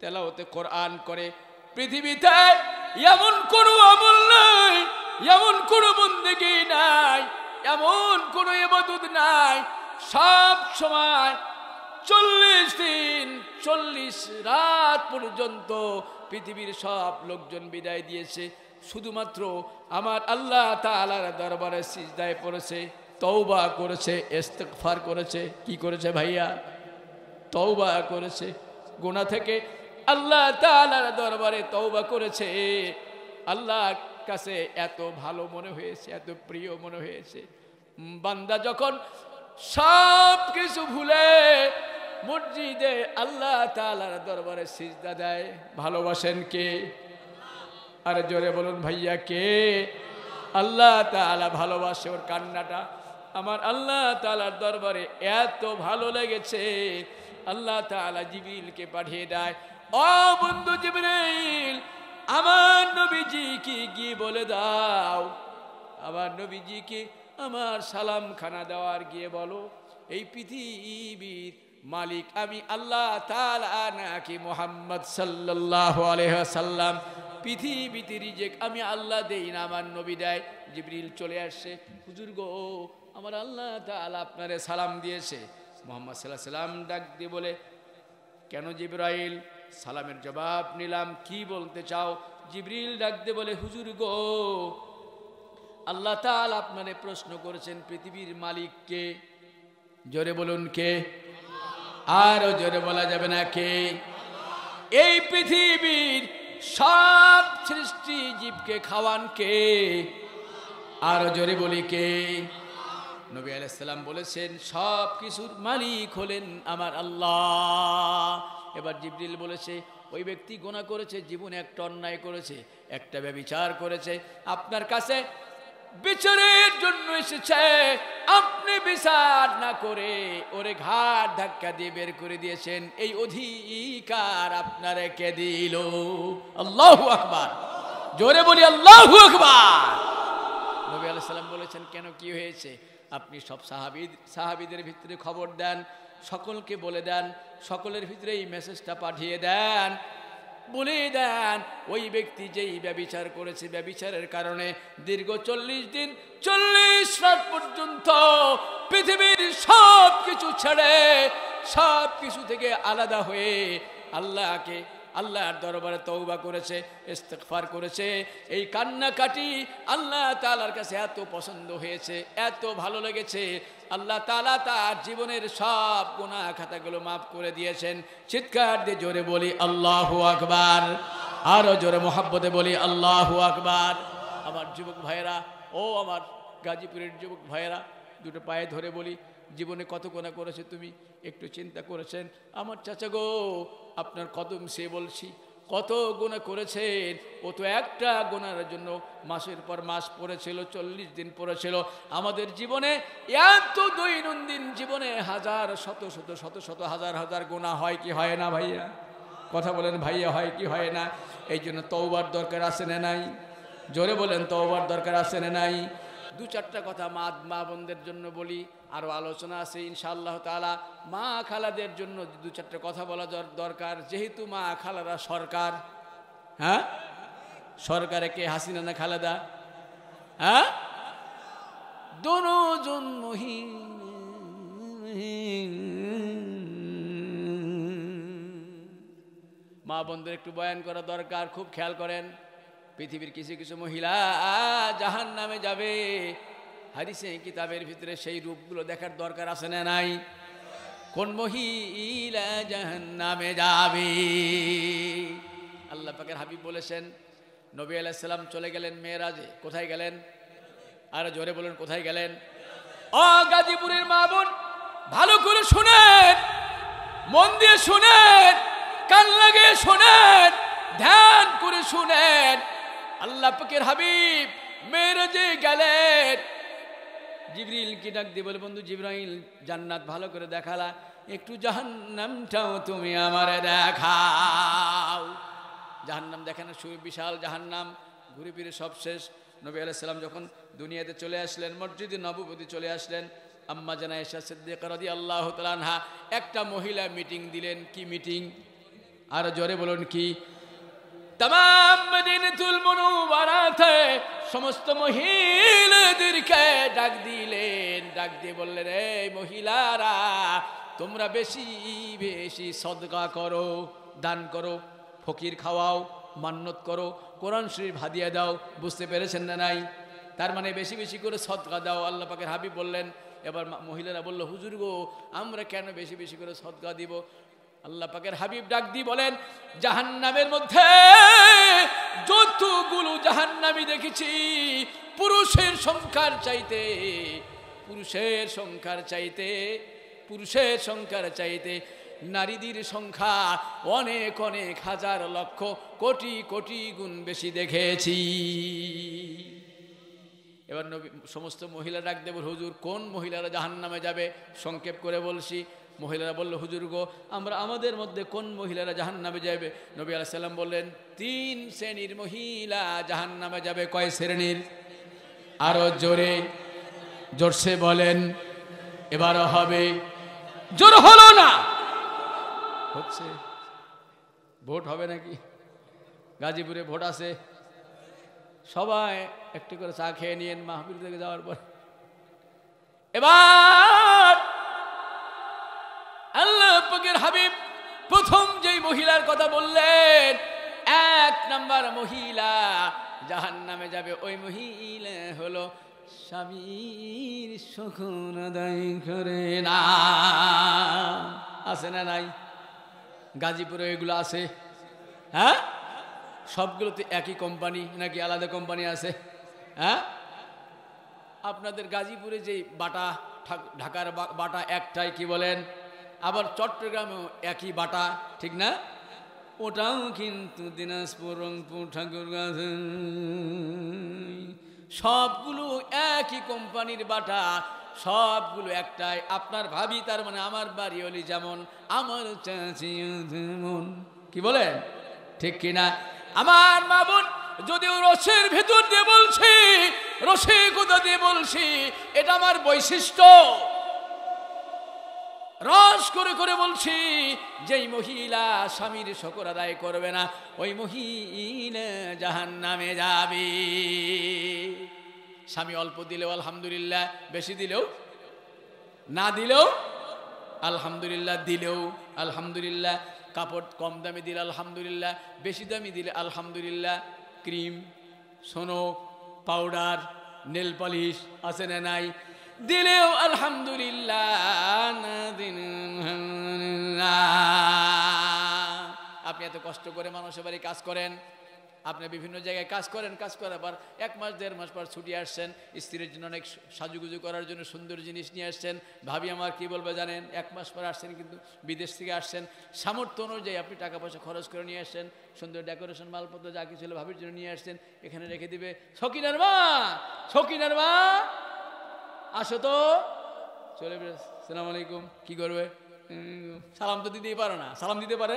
তেলাওতে কোরআন করে পৃথিবীতে এমন কোনো আমল নাই এমন কোনো বন্দিগি নাই এমন কোনো এবাদত নাই সব সময় চল্লিশ দিন চল্লিশ রাত পর্যন্ত পৃথিবীর সব লোকজন বিদায় দিয়েছে শুধুমাত্র আমার আল্লাহ তালার দরবারে সিজদায় পড়েছে তৌবা করেছে ইস্তেকফার করেছে কি করেছে ভাইয়া তৌবা করেছে গোনা থেকে আল্লাহ তালার দরবারে তওবা করেছে আল্লাহ কাছে এত ভালো মনে হয়েছে এত প্রিয় মনে হয়েছে বান্দা যখন সব কিছু ভুলে মসজিদে আল্লাহ তালার দরবারে সিজদা দেয় ভালোবাসেন কে আর জোরে বলুন ভাইয়া কে আল্লাহ তালা ভালোবাসে ওর কান্নাটা আমার আল্লাহ তালার দরবারে এত ভালো লেগেছে আল্লাহ তালা জিবিলকে পাঠিয়ে দেয় ও বন্ধু জিবরাইল আমার কি গিয়ে বলে দাও আমার কি আমার সালাম খানা দেওয়ার গিয়ে বলো এই পৃথিবীর মালিক আমি আল্লাহ তালা নাকি মোহাম্মদ সাল্লাহ আলহ্লাম পৃথিবীতে রিজেক আমি আল্লাহ দেই না আমার নবী দেয় জিবরিল চলে আসছে হুজুর গো আমার আল্লাহ তালা আপনারে সালাম দিয়েছে মোহাম্মদ সাল্লাহ সাল্লাম ডাক দিয়ে বলে কেন জিব্রাইল সালামের জবাব নিলাম কি বলতে চাও জিবরিল ডাকতে বলে হুজুর গো আল্লাহ তাল আপনারে প্রশ্ন করেছেন পৃথিবীর মালিককে জোরে বলুন কে আরও জোরে বলা যাবে না কে এই পৃথিবীর সব সৃষ্টি জীবকে খাওয়ান কে আরও জোরে বলি কে নবী আলাইসাল্লাম বলেছেন সব কিছুর মালিক হলেন আমার আল্লাহ এবার জিবরিল বলেছে ওই ব্যক্তি গোনা করেছে জীবনে একটা অন্যায় করেছে একটা ব্যবচার করেছে আপনার কাছে বিচারের জন্য এসেছে আপনি বিচার না করে ওরে ঘাট ধাক্কা দিয়ে বের করে দিয়েছেন এই অধিকার আপনারে কে দিল আল্লাহ আকবার জোরে বলি আল্লাহ আকবার নবী আলাইসাল্লাম বলেছেন কেন কি হয়েছে আপনি সব সাহাবিদ সাহাবিদের ভিতরে খবর দেন সকলকে বলে দেন সকলের ভিতরে এই মেসেজটা পাঠিয়ে দেন বলে দেন ওই ব্যক্তি যেই ব্যবিচার করেছে ব্যবিচারের কারণে দীর্ঘ চল্লিশ দিন চল্লিশ রাত পর্যন্ত পৃথিবীর সব কিছু ছেড়ে সব কিছু থেকে আলাদা হয়ে আল্লাহকে আল্লাহর দরবারে তৌবা করেছে ইস্তেকফার করেছে এই কান্নাকাটি আল্লাহ তালার কাছে এত পছন্দ হয়েছে এত ভালো লেগেছে আল্লাহ তালা তার জীবনের সব গোনা খাতাগুলো মাফ করে দিয়েছেন চিৎকার দিয়ে জোরে বলি আল্লাহ আকবার আরও জোরে মোহাব্বতে বলি আল্লাহ আকবার আমার যুবক ভাইয়েরা ও আমার গাজীপুরের যুবক ভাইয়েরা দুটো পায়ে ধরে বলি জীবনে কত কোনা করেছে তুমি একটু চিন্তা করেছেন আমার চাচা গো আপনার কদম সে বলছি কত গোনা করেছেন ও তো একটা গোনার জন্য মাসের পর মাস পড়েছিল চল্লিশ দিন পড়েছিল আমাদের জীবনে এত দৈনন্দিন জীবনে হাজার শত শত শত শত হাজার হাজার গোনা হয় কি হয় না ভাইয়া কথা বলেন ভাইয়া হয় কি হয় না এই জন্য তৌবার দরকার আছে না নাই জোরে বলেন তৌবার দরকার আছে না নাই দু চারটা কথা মা মা বোনদের জন্য বলি আরও আলোচনা আছে ইনশাআল্লাহ তালা মা খালাদের জন্য দু চারটে কথা বলা দরকার যেহেতু মা খালারা সরকার হ্যাঁ সরকারে কে হাসিনা না খালাদা হ্যাঁ দনোজন মা বোনদের একটু বয়ান করা দরকার খুব খেয়াল করেন পৃথিবীর কিছু কিছু মহিলা জাহান নামে যাবে হারিসে কিতাবের ভিতরে সেই রূপগুলো দেখার দরকার আছে না নাই কোন মহিলা জাহান্নামে যাবে আল্লাহ পাকের হাবিব বলেছেন নবী আলাইসাল্লাম চলে গেলেন মেয়েরাজে কোথায় গেলেন আর জোরে বলেন কোথায় গেলেন অ গাজীপুরের মা বোন ভালো করে শোনেন মন দিয়ে শোনেন কান লাগে শোনেন ধ্যান করে শোনেন আল্লাহ পাকের হাবিব মেয়েরাজে গেলেন জিবরিল কি ডাক দিয়ে বলে বন্ধু জিব্রাইল জান্নাত ভালো করে দেখালা একটু জাহান্নামটাও তুমি আমার দেখাও জাহান্নাম দেখেন সুই বিশাল জাহান্নাম ঘুরে ফিরে সব শেষ নবী আলাইসাল্লাম যখন দুনিয়াতে চলে আসলেন মসজিদে নবপতি চলে আসলেন আম্মা জানা এসা সিদ্দিক দি আল্লাহ তালহা একটা মহিলা মিটিং দিলেন কি মিটিং আর জোরে বলুন কি তাম দিন তুল সমস্ত মহিলাদেরকে ডাক দিলেন ডাক দিয়ে বললেন এই মহিলারা তোমরা বেশি বেশি সদগা করো দান করো ফকির খাওয়াও মান্যত করো কোরআন শরীর ভাদিয়া দাও বুঝতে পেরেছেন না নাই তার মানে বেশি বেশি করে সদগা দাও আল্লাহ পাকের হাবি বললেন এবার মহিলারা বলল হুজুর গো আমরা কেন বেশি বেশি করে সদগা দিব আল্লাহ পাকের হাবিব ডাক দি বলেন জাহান্নামের মধ্যে যতগুলো জাহান্নামি দেখেছি পুরুষের সংখ্যার চাইতে পুরুষের সংখ্যার চাইতে পুরুষের সংখ্যার চাইতে নারীদের সংখ্যা অনেক অনেক হাজার লক্ষ কোটি কোটি গুণ বেশি দেখেছি এবার নবী সমস্ত মহিলা ডাক দেব হুজুর কোন মহিলারা জাহান্নামে যাবে সংক্ষেপ করে বলছি মহিলারা বলল হুজুর গো আমরা আমাদের মধ্যে কোন মহিলারা জাহান নামে যাবে নবী আলাইসাল্লাম বললেন তিন শ্রেণীর মহিলা জাহান নামে যাবে কয় শ্রেণীর আরো জোরে জোরসে বলেন এবারও হবে জোর হলো না হচ্ছে ভোট হবে নাকি গাজীপুরে ভোট আছে সবাই একটি করে চা খেয়ে নিয়েন মাহবিল থেকে যাওয়ার পর এবার আল্লাহ হাবিব প্রথম যেই মহিলার কথা বললেন এক নাম্বার মহিলা জাহান নামে যাবে ওই মহিলা হলো স্বামীর শকুন আদায় করে না আছে না নাই গাজীপুরে এগুলো আছে হ্যাঁ সবগুলোতে একই কোম্পানি নাকি আলাদা কোম্পানি আছে হ্যাঁ আপনাদের গাজীপুরে যেই বাটা ঢাকার বাটা একটাই কি বলেন আবার চট্টগ্রামেও একই বাটা ঠিক না ওটাও কিন্তু দিনাজপুর রংপুর ঠাকুরগাছ সবগুলো একই কোম্পানির বাটা সবগুলো একটাই আপনার ভাবি তার মানে আমার বাড়ি হলি যেমন আমার চাচি যেমন কি বলেন ঠিক কিনা আমার মা বোন যদিও রসের ভেতর দিয়ে বলছি রসে কোথা দিয়ে বলছি এটা আমার বৈশিষ্ট্য রস করে করে বলছি যেই মহিলা স্বামীর শকর আদায় করবে না ওই মহিলা জাহান নামে যাবে স্বামী অল্প দিলেও আলহামদুলিল্লাহ বেশি দিলেও না দিলেও আলহামদুলিল্লাহ দিলেও আলহামদুলিল্লাহ কাপড় কম দামে দিলে আলহামদুলিল্লাহ বেশি দামি দিলে আলহামদুলিল্লাহ ক্রিম সোনো পাউডার নেল পলিশ আছে না নাই দিলেও আলহামদুলিল্লাহ আপনি এত কষ্ট করে মানুষের বাড়ি কাজ করেন আপনি বিভিন্ন জায়গায় কাজ করেন কাজ করার পর এক মাস দেড় মাস পর ছুটি আসছেন স্ত্রীর জন্য অনেক সাজুগুজু করার জন্য সুন্দর জিনিস নিয়ে আসছেন ভাবি আমার কি বলবে জানেন এক মাস পর আসছেন কিন্তু বিদেশ থেকে আসছেন সামর্থ্য অনুযায়ী আপনি টাকা পয়সা খরচ করে নিয়ে আসছেন সুন্দর ডেকোরেশন মালপত্র যা কিছু ভাবির জন্য নিয়ে আসছেন এখানে রেখে দিবে সকিনার মা সকিনার মা আসো তো চলে সালাম আলাইকুম কি করবে সালাম তো দিতেই পারো না সালাম দিতে পারে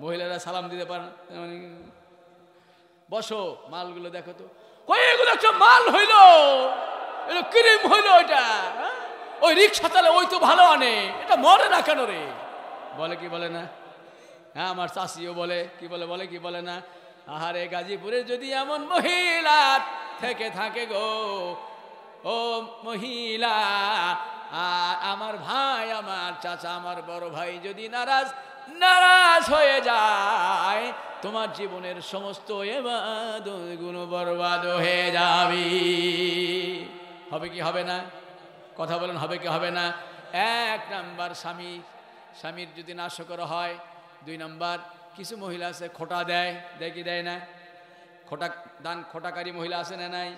মহিলারা সালাম দিতে পারে না বসো মালগুলো দেখো তো এগুলো একটা মাল হইল এটা ক্রিম হইল এটা ওই রিক্সা চালে ওই তো ভালো আনে এটা মরে না কেন রে বলে কি বলে না হ্যাঁ আমার চাষিও বলে কি বলে বলে কি বলে না আহারে গাজীপুরে যদি এমন মহিলা থেকে থাকে গো ও মহিলা আর আমার ভাই আমার চাচা আমার বড় ভাই যদি নারাজ নারাজ হয়ে যায় তোমার জীবনের সমস্ত গুণ বরবাদ হয়ে যাবি হবে কি হবে না কথা বলেন হবে কি হবে না এক নাম্বার স্বামী স্বামীর যদি নাশকর হয় দুই নাম্বার কিছু মহিলা আছে খোটা দেয় দেয় কি দেয় না খোটা দান খোটাকারী মহিলা আছে না নাই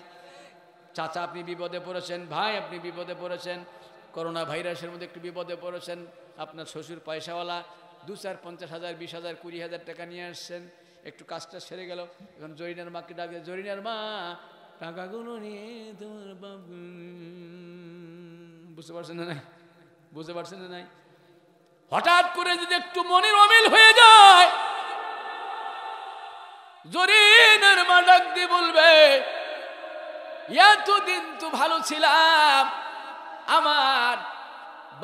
চাচা আপনি বিপদে পড়েছেন ভাই আপনি বিপদে পড়েছেন করোনা ভাইরাসের মধ্যে একটু বিপদে পড়েছেন আপনার শ্বশুর পয়সাওয়ালা দু চার পঞ্চাশ হাজার বিশ হাজার কুড়ি হাজার টাকা নিয়ে আসছেন একটু কাজটা সেরে গেল এখন জরিনার মাকে ডাকে জরিনার মা টাকাগুলো নিয়ে তোমার বুঝতে পারছেন না বুঝতে পারছেন না নাই হঠাৎ করে যদি একটু মনের অমিল হয়ে যায় জরিনার মা ডাক দিয়ে বলবে এতদিন তো ভালো ছিলাম আমার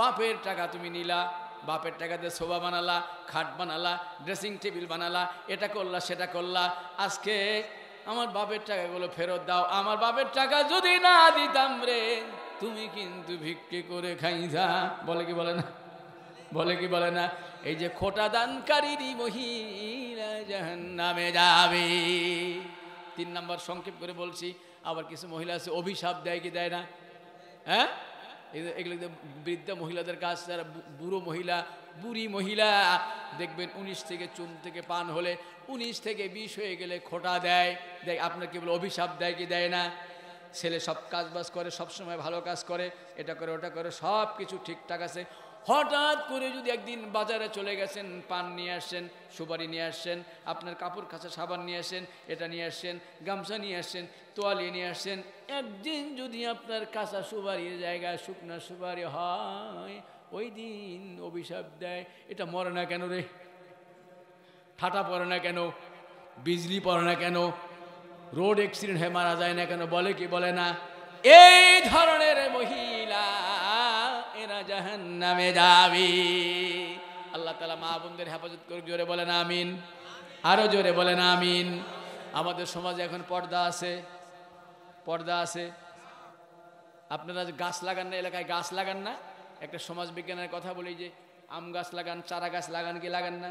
বাপের টাকা তুমি নিলা বাপের টাকা দিয়ে শোভা বানালা খাট বানালা ড্রেসিং টেবিল বানালা এটা করলা সেটা করলা আজকে আমার বাপের টাকাগুলো ফেরত দাও আমার বাপের টাকা যদি না দিতাম রে তুমি কিন্তু ভিক্ষে করে যা বলে কি বলে না বলে কি বলে না এই যে খোটা দানকারী মহিলা জাহান্নামে যাবে তিন নম্বর সংক্ষেপ করে বলছি আবার কিছু মহিলা আছে অভিশাপ দেয় কি দেয় না হ্যাঁ এগুলো বৃদ্ধা মহিলাদের কাজ যারা বুড়ো মহিলা বুড়ি মহিলা দেখবেন উনিশ থেকে চুন থেকে পান হলে উনিশ থেকে বিষ হয়ে গেলে খোটা দেয় দেখ আপনার কেবল অভিশাপ দেয় কি দেয় না ছেলে সব কাজ বাজ করে সবসময় ভালো কাজ করে এটা করে ওটা করে সব কিছু ঠিকঠাক আছে হঠাৎ করে যদি একদিন বাজারে চলে গেছেন পান নিয়ে আসছেন সুপারি নিয়ে আসছেন আপনার কাপড় কাঁচা সাবান নিয়ে আসছেন এটা নিয়ে আসছেন গামছা নিয়ে আসছেন তোয়ালি নিয়ে আসছেন একদিন যদি আপনার কাঁচা সুপারির জায়গায় শুকনা সুপারি হয় ওই দিন অভিশাপ দেয় এটা মরে না কেন রে ঠাটা পড়ে না কেন বিজলি পরে না কেন রোড অ্যাক্সিডেন্ট হয়ে মারা যায় না কেন বলে কি বলে না এই ধরনের মহিলা এরা জাহান নামে যাবি আল্লাহ তালা মা বোনদের হেফাজত করুক জোরে বলেন আমিন আরো জোরে বলেন আমিন আমাদের সমাজে এখন পর্দা আছে পর্দা আছে আপনারা গাছ লাগান না এলাকায় গাছ লাগান না একটা সমাজ বিজ্ঞানের কথা বলি যে আম গাছ লাগান চারা গাছ লাগান কি লাগান না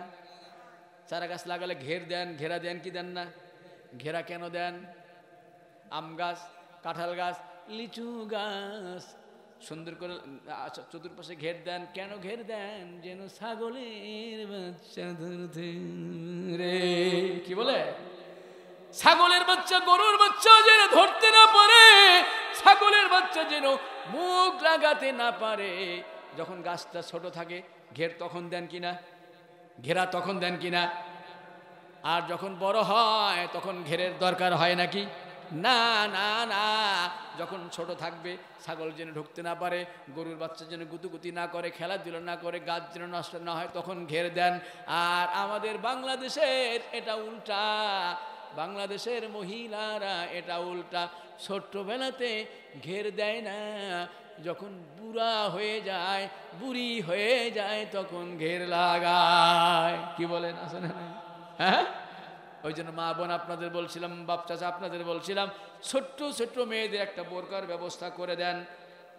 চারা গাছ লাগালে ঘের দেন ঘেরা দেন কি দেন না ঘেরা কেন দেন আম গাছ কাঁঠাল গাছ লিচু গাছ সুন্দর করে আচ্ছা, চতুর্পাশে ঘের দেন কেন ঘের দেন যেন ছাগলের বাচ্চা ধরতে রে কি বলে ছাগলের বাচ্চা গরুর বাচ্চা যেন ধরতে না পারে ছাগলের বাচ্চা যেন মুখ লাগাতে না পারে যখন গাছটা ছোট থাকে ঘের তখন দেন কিনা ঘেরা তখন দেন কিনা আর যখন বড় হয় তখন ঘেরের দরকার হয় নাকি না না না যখন ছোট থাকবে ছাগল যেন ঢুকতে না পারে গরুর বাচ্চা যেন গুতুগুতি না করে খেলাধুলো না করে গাছ যেন নষ্ট না হয় তখন ঘের দেন আর আমাদের বাংলাদেশের এটা উল্টা বাংলাদেশের মহিলারা এটা উল্টা ছোট্টবেলাতে ঘের দেয় না যখন বুড়া হয়ে যায় বুড়ি হয়ে যায় তখন ঘের লাগায় কি বলেন আসলে হ্যাঁ ওই জন্য মা বোন আপনাদের বলছিলাম বাপ চাচা আপনাদের বলছিলাম ছোট্ট ছোট্ট মেয়েদের একটা বোরকার ব্যবস্থা করে দেন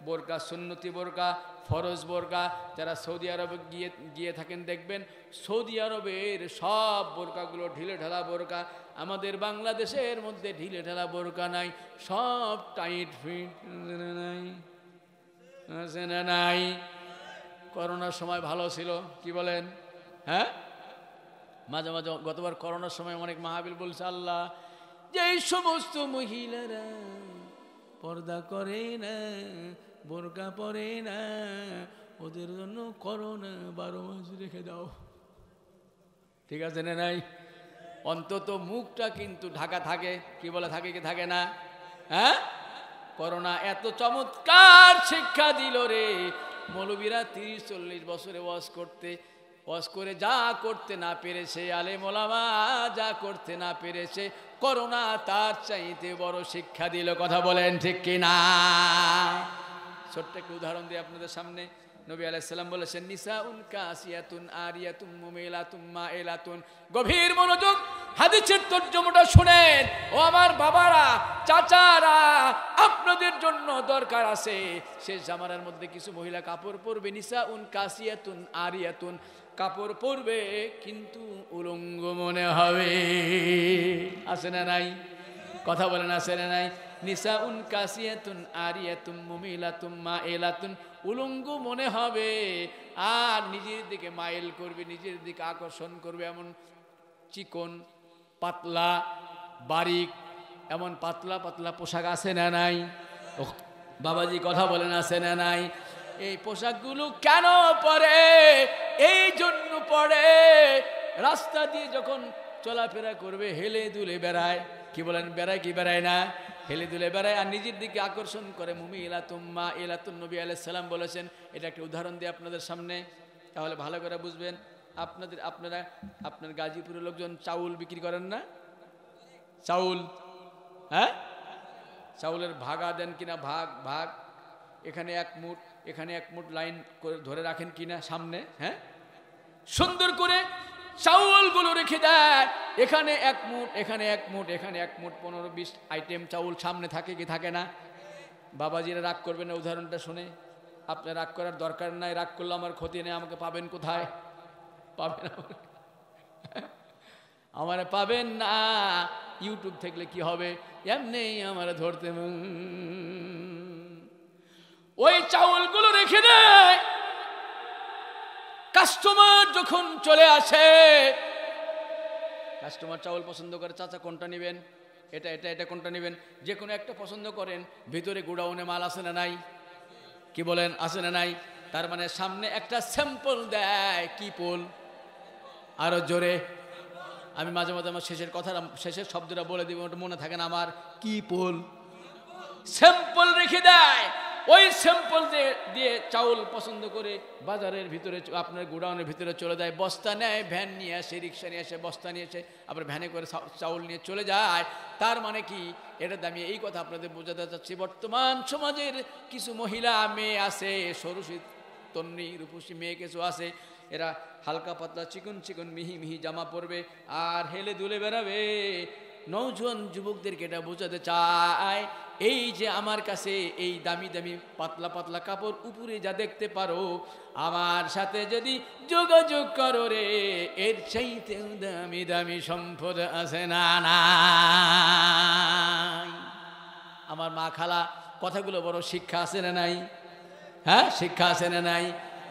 বোরকা সুন্নতি বোরকা ফরজ বোরকা যারা সৌদি আরবে গিয়ে গিয়ে থাকেন দেখবেন সৌদি আরবের সব বোরকাগুলো ঢিলে ঢালা বোরকা আমাদের বাংলাদেশের মধ্যে ঢিলে ঢালা বোরকা নাই সব টাইট ফিট নাই নাই করোনার সময় ভালো ছিল কি বলেন হ্যাঁ মাঝে মাঝে গতবার করোনার সময় অনেক মাহাবিল বলছে আল্লাহ যে সমস্ত মহিলারা পর্দা করে না বোরকা পরে না ওদের জন্য করোনা বারো মাস রেখে দাও ঠিক আছে না নাই অন্তত মুখটা কিন্তু ঢাকা থাকে কি বলে থাকে কি থাকে না হ্যাঁ করোনা এত চমৎকার শিক্ষা দিল রে মৌলবীরা তিরিশ চল্লিশ বছরে ওয়াজ করতে ওয়াজ করে যা করতে না পেরেছে আলে মোলামা যা করতে না পেরেছে করোনা তার চাইতে বড় শিক্ষা দিল কথা বলেন ঠিক কিনা ছোট্ট একটি উদাহরণ দিয়ে আপনাদের সামনে নবী আলাইসাল্লাম বলেছেন নিসা উন কাসিয়াতুন এলাতুন মা এলাতুন গভীর মনোযোগ হাদিসের তর্জমটা শুনেন ও আমার বাবারা চাচারা আপনাদের জন্য দরকার আছে শেষ জামানার মধ্যে কিছু মহিলা কাপড় পরবে নিসা উন কাসিয়াতুন আরিয়াতুন কাপড় পরবে কিন্তু উলঙ্গ মনে হবে আসে না নাই কথা বলেন আসে না নাই উন কাশিয়াতুন আরিয়াতুম মুমিলাতুম মা এলাতুন উলঙ্গ মনে হবে আর নিজের দিকে মাইল করবে নিজের দিকে আকর্ষণ করবে এমন চিকন পাতলা বারিক এমন পাতলা পাতলা পোশাক আছে না নাই বাবাজি কথা বলেন আসে না নাই এই পোশাকগুলো কেন পরে এই জন্য পরে রাস্তা দিয়ে যখন চলাফেরা করবে হেলে দুলে বেড়ায় কি বলেন বেড়ায় কি বেড়ায় না হেলে দুলে বেড়ায় আর নিজের দিকে আকর্ষণ করে মুমি এলা তুম নবী আলাইসাল্লাম বলেছেন এটা একটা উদাহরণ দিয়ে আপনাদের সামনে তাহলে ভালো করে বুঝবেন আপনাদের আপনারা আপনার গাজীপুরের লোকজন চাউল বিক্রি করেন না চাউল হ্যাঁ চাউলের ভাগা দেন কিনা ভাগ ভাগ এখানে এক মুঠ এখানে এক মুঠ লাইন করে ধরে রাখেন কিনা সামনে হ্যাঁ সুন্দর করে চাউলগুলো রেখে দেয় এখানে এক মুঠ এখানে এক মুঠ এখানে এক মুঠ পনেরো বিশ আইটেম চাউল সামনে থাকে কি থাকে না বাবাজিরা রাগ করবেন না উদাহরণটা শুনে আপনার রাগ করার দরকার নাই রাগ করলে আমার ক্ষতি নেই আমাকে পাবেন কোথায় পাবেন আমার পাবেন না ইউটিউব থাকলে কি হবে এমনি আমার ধরতে ওই চাউলগুলো রেখে দেয় কাস্টমার যখন চলে আসে কাস্টমার চাউল পছন্দ করে চাচা কোনটা নেবেন এটা এটা এটা কোনটা নেবেন যে কোনো একটা পছন্দ করেন ভিতরে গোডাউনে মাল আছে না নাই কি বলেন আছে না নাই তার মানে সামনে একটা স্যাম্পল দেয় কি পোল আরো জোরে আমি মাঝে মাঝে আমার শেষের কথা শেষের শব্দটা বলে দিব ওটা মনে থাকে না আমার কি পোল স্যাম্পল রেখে দেয় ওই স্যাম্পল দিয়ে দিয়ে চাউল পছন্দ করে বাজারের ভিতরে আপনার গোডাউনের ভিতরে চলে যায় বস্তা নেয় ভ্যান নিয়ে আসে রিক্সা নিয়ে আসে বস্তা নিয়ে এসে আবার ভ্যানে করে চাউল নিয়ে চলে যায় তার মানে কি এটা দামি এই কথা আপনাদের বোঝাতে চাচ্ছি বর্তমান সমাজের কিছু মহিলা মেয়ে আছে সরস্বতী তন্নি রূপসী মেয়ে কিছু আছে এরা হালকা পাতলা চিকন চিকন মিহি মিহি জামা পরবে আর হেলে দুলে বেড়াবে নজন যুবকদেরকে এটা বোঝাতে চায় এই যে আমার কাছে এই দামি দামি পাতলা পাতলা কাপড় উপরে যা দেখতে পারো আমার সাথে যদি যোগাযোগ করো রে এর চাইতে দামি দামি সম্পদ আছে না আমার মা খালা কথাগুলো বড় শিক্ষা আছে না নাই হ্যাঁ শিক্ষা আছে না নাই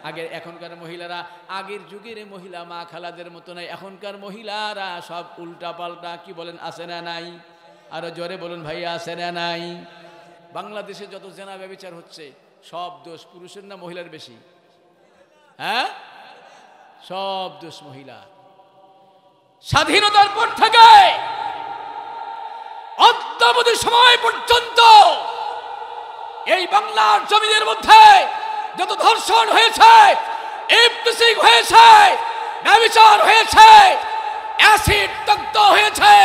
আগের এখনকার মহিলারা আগের যুগের মহিলা মা খালাদের মতো নাই এখনকার মহিলারা সব উল্টা পাল্টা কি বলেন আছে না নাই আরো জোরে বলুন ভাইয়া আছে না নাই বাংলাদেশে যত জেনা ব্যবচার হচ্ছে সব দোষ পুরুষের না মহিলার বেশি হ্যাঁ সব দোষ মহিলা স্বাধীনতার পর থেকে অদ্যাবধি সময় পর্যন্ত এই বাংলার জমিদের মধ্যে যত ধর্ষণ হয়েছে ইফটিসিং হয়েছে ব্যবচার হয়েছে অ্যাসিড তক্ত হয়েছে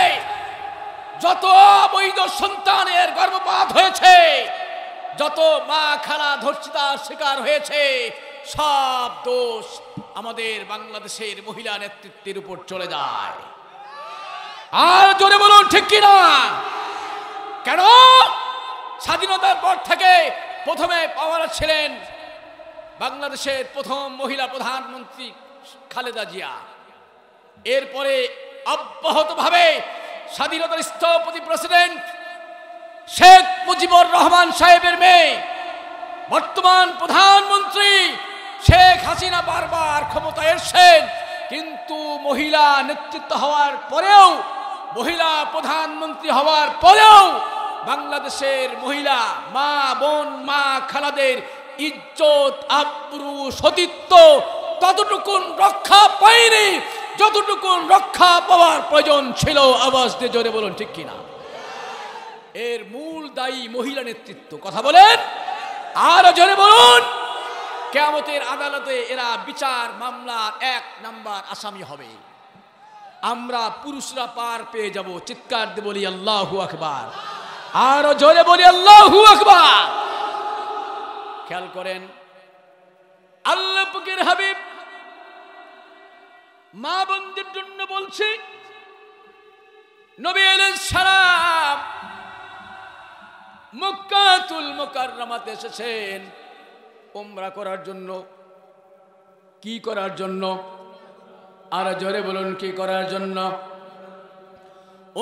যত বৈধ সন্তানের গর্ভপাত হয়েছে যত মা খালা ধর্ষিতার শিকার হয়েছে সব দোষ আমাদের বাংলাদেশের মহিলা নেতৃত্বের উপর চলে যায় আর জোরে বলুন ঠিক কিনা কেন স্বাধীনতার পর থেকে প্রথমে পাওয়ার ছিলেন বাংলাদেশের প্রথম মহিলা প্রধানমন্ত্রী খালেদা জিয়া এরপরে অব্যাহতভাবে স্বাধীনতার স্থপতি প্রেসিডেন্ট শেখ মুজিবুর রহমান সাহেবের মেয়ে বর্তমান প্রধানমন্ত্রী শেখ হাসিনা বারবার ক্ষমতায় এসছেন কিন্তু মহিলা নেতৃত্ব হওয়ার পরেও মহিলা প্রধানমন্ত্রী হওয়ার পরেও বাংলাদেশের মহিলা মা বোন মা খালাদের ইজ্জত আব্রু সতীত্ব ততটুকুন রক্ষা পায়নি যতটুকু রক্ষা পাওয়ার প্রয়োজন ছিল আওয়াজ দিয়ে জোরে বলুন ঠিক কিনা এর মূল দায়ী মহিলা নেতৃত্ব কথা বলেন আর জোরে বলুন কেয়ামতের আদালতে এরা বিচার মামলার এক নাম্বার আসামি হবে আমরা পুরুষরা পার পেয়ে যাব চিৎকার দিয়ে বলি আল্লাহু আকবার আর জোরে বলি আল্লাহু আকবার খেয়াল করেন আল্লাহ হাবিব মা বন্ধুর জন্য বলছি নবী আলেন সালাম মক্কাতুল মোকাররামাতে এসেছেন ওমরা করার জন্য কি করার জন্য আর জরে বলুন কি করার জন্য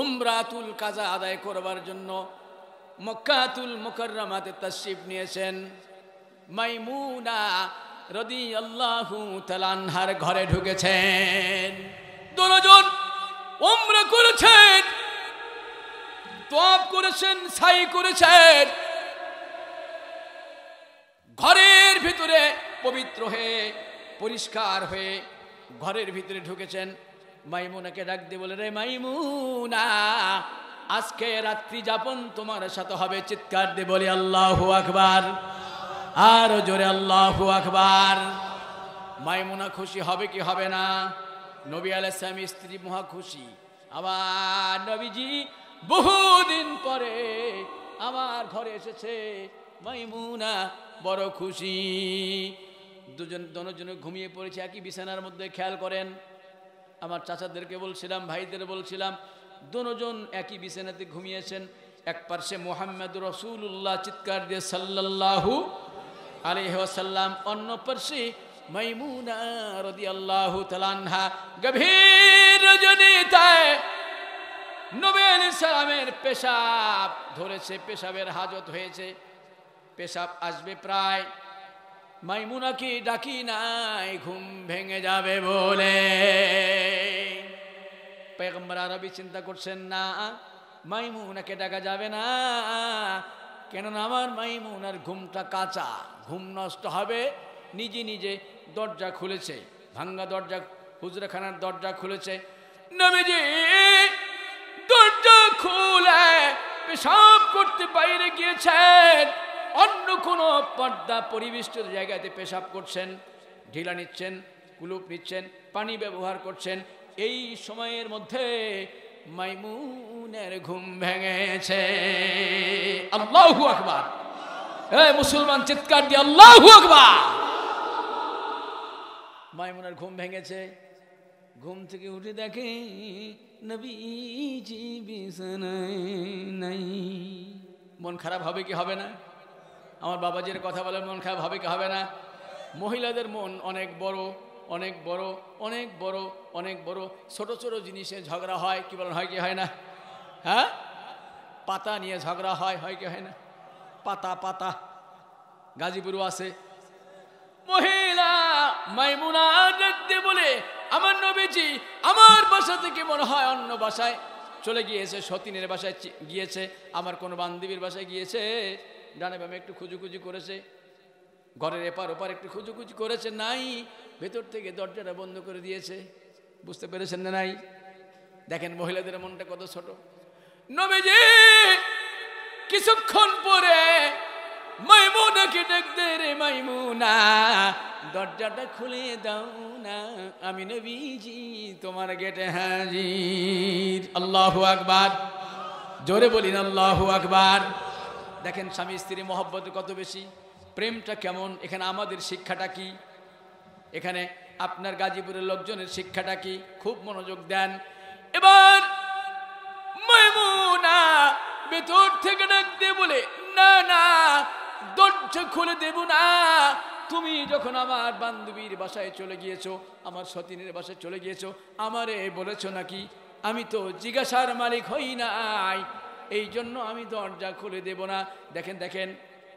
উমরাতুল কাজা আদায় করবার জন্য মক্কাতুল মোকাররামাতে তশিফ নিয়েছেন মাইমুনা রদি আল্লাহু তালানহার ঘরে ঢুকেছেন দুজন উম্র করেছেন তোয়াব করেছেন সাই করেছেন ঘরের ভিতরে পবিত্র হয়ে পরিষ্কার হয়ে ঘরের ভিতরে ঢুকেছেন মাইমুনাকে ডাক দিয়ে বলে রে মাইমুনা আজকে রাত্রি যাপন তোমার সাথে হবে চিৎকার দিয়ে বলে আল্লাহ আকবার আর জোরে আল্লাহ আকবার মাইমুনা খুশি হবে কি হবে না নবী আলাইসলাম স্ত্রী মহা খুশি আমার নবীজি বহুদিন পরে আমার ঘরে এসেছে মাইমুনা বড় খুশি দুজন দনজনে ঘুমিয়ে পড়েছে একই বিছানার মধ্যে খেয়াল করেন আমার চাচাদেরকে বলছিলাম ভাইদের বলছিলাম দুজন একই বিছানাতে ঘুমিয়েছেন এক পার্শ্বে মোহাম্মদ রসুল্লাহ চিৎকার দিয়ে সাল্লাল্লাহু আলিহাসাল্লাম অন্য পার্শ্বে মাইমুনা রদি আল্লাহ তালানহা গভীর রজনীতায় নবী আলি পেশাব ধরেছে পেশাবের হাজত হয়েছে পেশাব আসবে প্রায় মাইমুনাকে ডাকি নাই ঘুম ভেঙে যাবে বলে পেগম্বরা রবি চিন্তা করছেন না মাইমুনাকে ডাকা যাবে না কেননা আমার মাইমুনার ঘুমটা কাঁচা ঘুম নষ্ট হবে নিজে নিজে দরজা খুলেছে ভাঙ্গা দরজা হুজরাখানার দরজা খুলেছে দরজা খুলে পেশাব করতে বাইরে গিয়েছেন অন্য কোনো পর্দা পরিবেষ্টিত জায়গাতে পেশাব করছেন ঢিলা নিচ্ছেন কুলুপ নিচ্ছেন পানি ব্যবহার করছেন এই সময়ের মধ্যে মাইমুনের ঘুম ভেঙেছে আল্লাহু আকবার মুসলমান চিৎকার দিয়ে আল্লাহ মাইমুনার ঘুম ভেঙেছে ঘুম থেকে উঠে দেখে নাই মন খারাপ হবে কি হবে না আমার বাবাজির কথা বলে মন খারাপ হবে কি হবে না মহিলাদের মন অনেক বড় অনেক বড় অনেক বড় অনেক বড় ছোট ছোট জিনিসে ঝগড়া হয় কি বলেন হয় কি হয় না হ্যাঁ পাতা নিয়ে ঝগড়া হয় হয় কি হয় না পাতা পাতা গাজীপুরও আছে মহিলা মাইমুনা বলে আমার নবীজি আমার বাসা থেকে মনে হয় অন্য বাসায় চলে গিয়েছে সতীনের বাসায় গিয়েছে আমার কোনো বান্ধবীর বাসায় গিয়েছে ডানে বামে একটু খুঁজুখুজি করেছে ঘরের এপার ওপার একটু খুঁজুখুজি করেছে নাই ভেতর থেকে দরজাটা বন্ধ করে দিয়েছে বুঝতে পেরেছেন না নাই দেখেন মহিলাদের মনটা কত ছোট নবীজি কিছুক্ষণ পরে মাইমুনাকে ডাক রে মাইমুনা দরজাটা খুলে দাও না আমি নবীজি তোমার গেটে হাজির আল্লাহু আকবার জোরে বলিন আল্লাহু আকবার দেখেন স্বামী স্ত্রী মহব্বত কত বেশি প্রেমটা কেমন এখানে আমাদের শিক্ষাটা কি এখানে আপনার গাজীপুরের লোকজনের শিক্ষাটা কি খুব মনোযোগ দেন এবার মাইমুনা ভেতর থেকে ডাক দিয়ে বলে না না দরজা খুলে দেব না তুমি যখন আমার বান্ধবীর বাসায় চলে গিয়েছো আমার সতীনের বাসায় চলে গিয়েছো আমারে বলেছো নাকি আমি তো জিজ্ঞাসার মালিক হই না এই জন্য আমি দরজা খুলে দেব না দেখেন দেখেন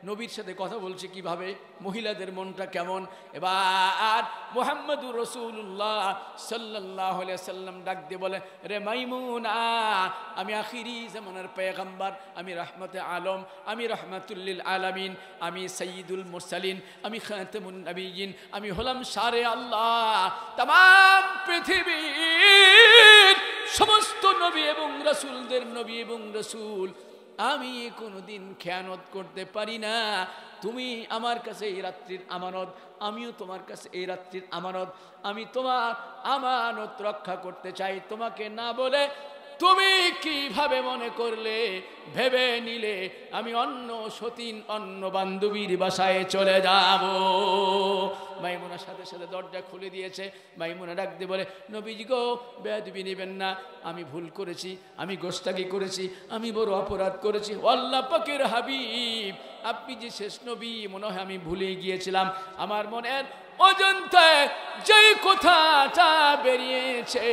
নবীর সাথে কথা বলছে কিভাবে মহিলাদের মনটা কেমন এবার মোহাম্মদুর রসুল্লাহ সাল্লাহ সাল্লাম ডাক দিয়ে বলে রে মাইমুনা আমি আখিরি জামানার পেগাম্বার আমি রহমতে আলম আমি রহমতুল্লিল আলমিন আমি সঈদুল মুরসালিন আমি খেতমুল নবীন আমি হলাম সারে আল্লাহ তাম পৃথিবীর সমস্ত নবী এবং রসুলদের নবী এবং রসুল আমি কোনোদিন খেয়ানত করতে পারি না তুমি আমার কাছে এই রাত্রির আমানত আমিও তোমার কাছে এই রাত্রির আমানত আমি তোমার আমানত রক্ষা করতে চাই তোমাকে না বলে তুমি কিভাবে মনে করলে ভেবে নিলে আমি অন্য সতীন অন্য বান্ধবীর বাসায় চলে যাব মাইমুনার সাথে সাথে দরজা খুলে দিয়েছে মাইমুনা ডাকতে বলে নবীজ গো বেদবি নেবেন না আমি ভুল করেছি আমি গোস্তাগি করেছি আমি বড় অপরাধ করেছি অল্লা পাকের হাবিব আপনি যে শেষ নবী মনে হয় আমি ভুলে গিয়েছিলাম আমার মনের অজন্তায় যে কথাটা বেরিয়েছে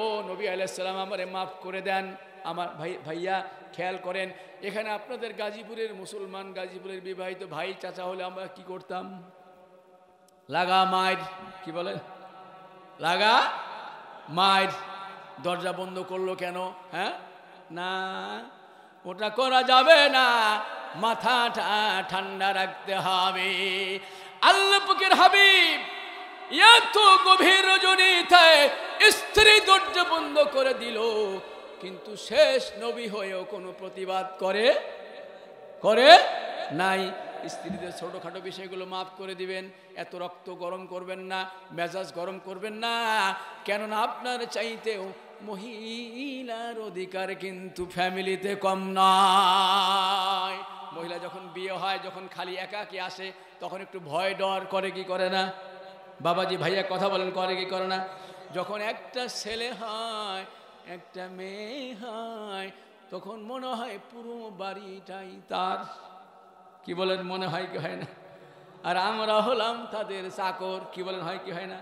ও নবী আলাইসালাম আমারে মাফ করে দেন আমার ভাই ভাইয়া খেয়াল করেন এখানে আপনাদের গাজীপুরের মুসলমান গাজীপুরের বিবাহিত ভাই চাচা হলে আমরা কি করতাম লাগা মায়ের কি বলে লাগা মায়ের দরজা বন্ধ করলো কেন হ্যাঁ না ওটা করা যাবে না মাথাটা ঠান্ডা রাখতে হবে আল্লাপকের হাবিব এত গভীর জনিতায় স্ত্রী দরজা বন্ধ করে দিল কিন্তু শেষ নবী হয়েও কোনো প্রতিবাদ করে করে নাই স্ত্রীদের ছোটোখাটো বিষয়গুলো মাফ করে দিবেন এত রক্ত গরম করবেন না মেজাজ গরম করবেন না কেননা আপনার চাইতেও মহিলার অধিকার কিন্তু ফ্যামিলিতে কম নয় মহিলা যখন বিয়ে হয় যখন খালি একা কি আসে তখন একটু ভয় ডর করে কি করে না বাবাজি ভাইয়া কথা বলেন করে কি করে না যখন একটা ছেলে হয় একটা মেয়ে হয় তখন মনে হয় পুরো বাড়িটাই তার কি বলেন মনে হয় কি হয় না আর আমরা হলাম তাদের চাকর কি বলেন হয় কি হয় না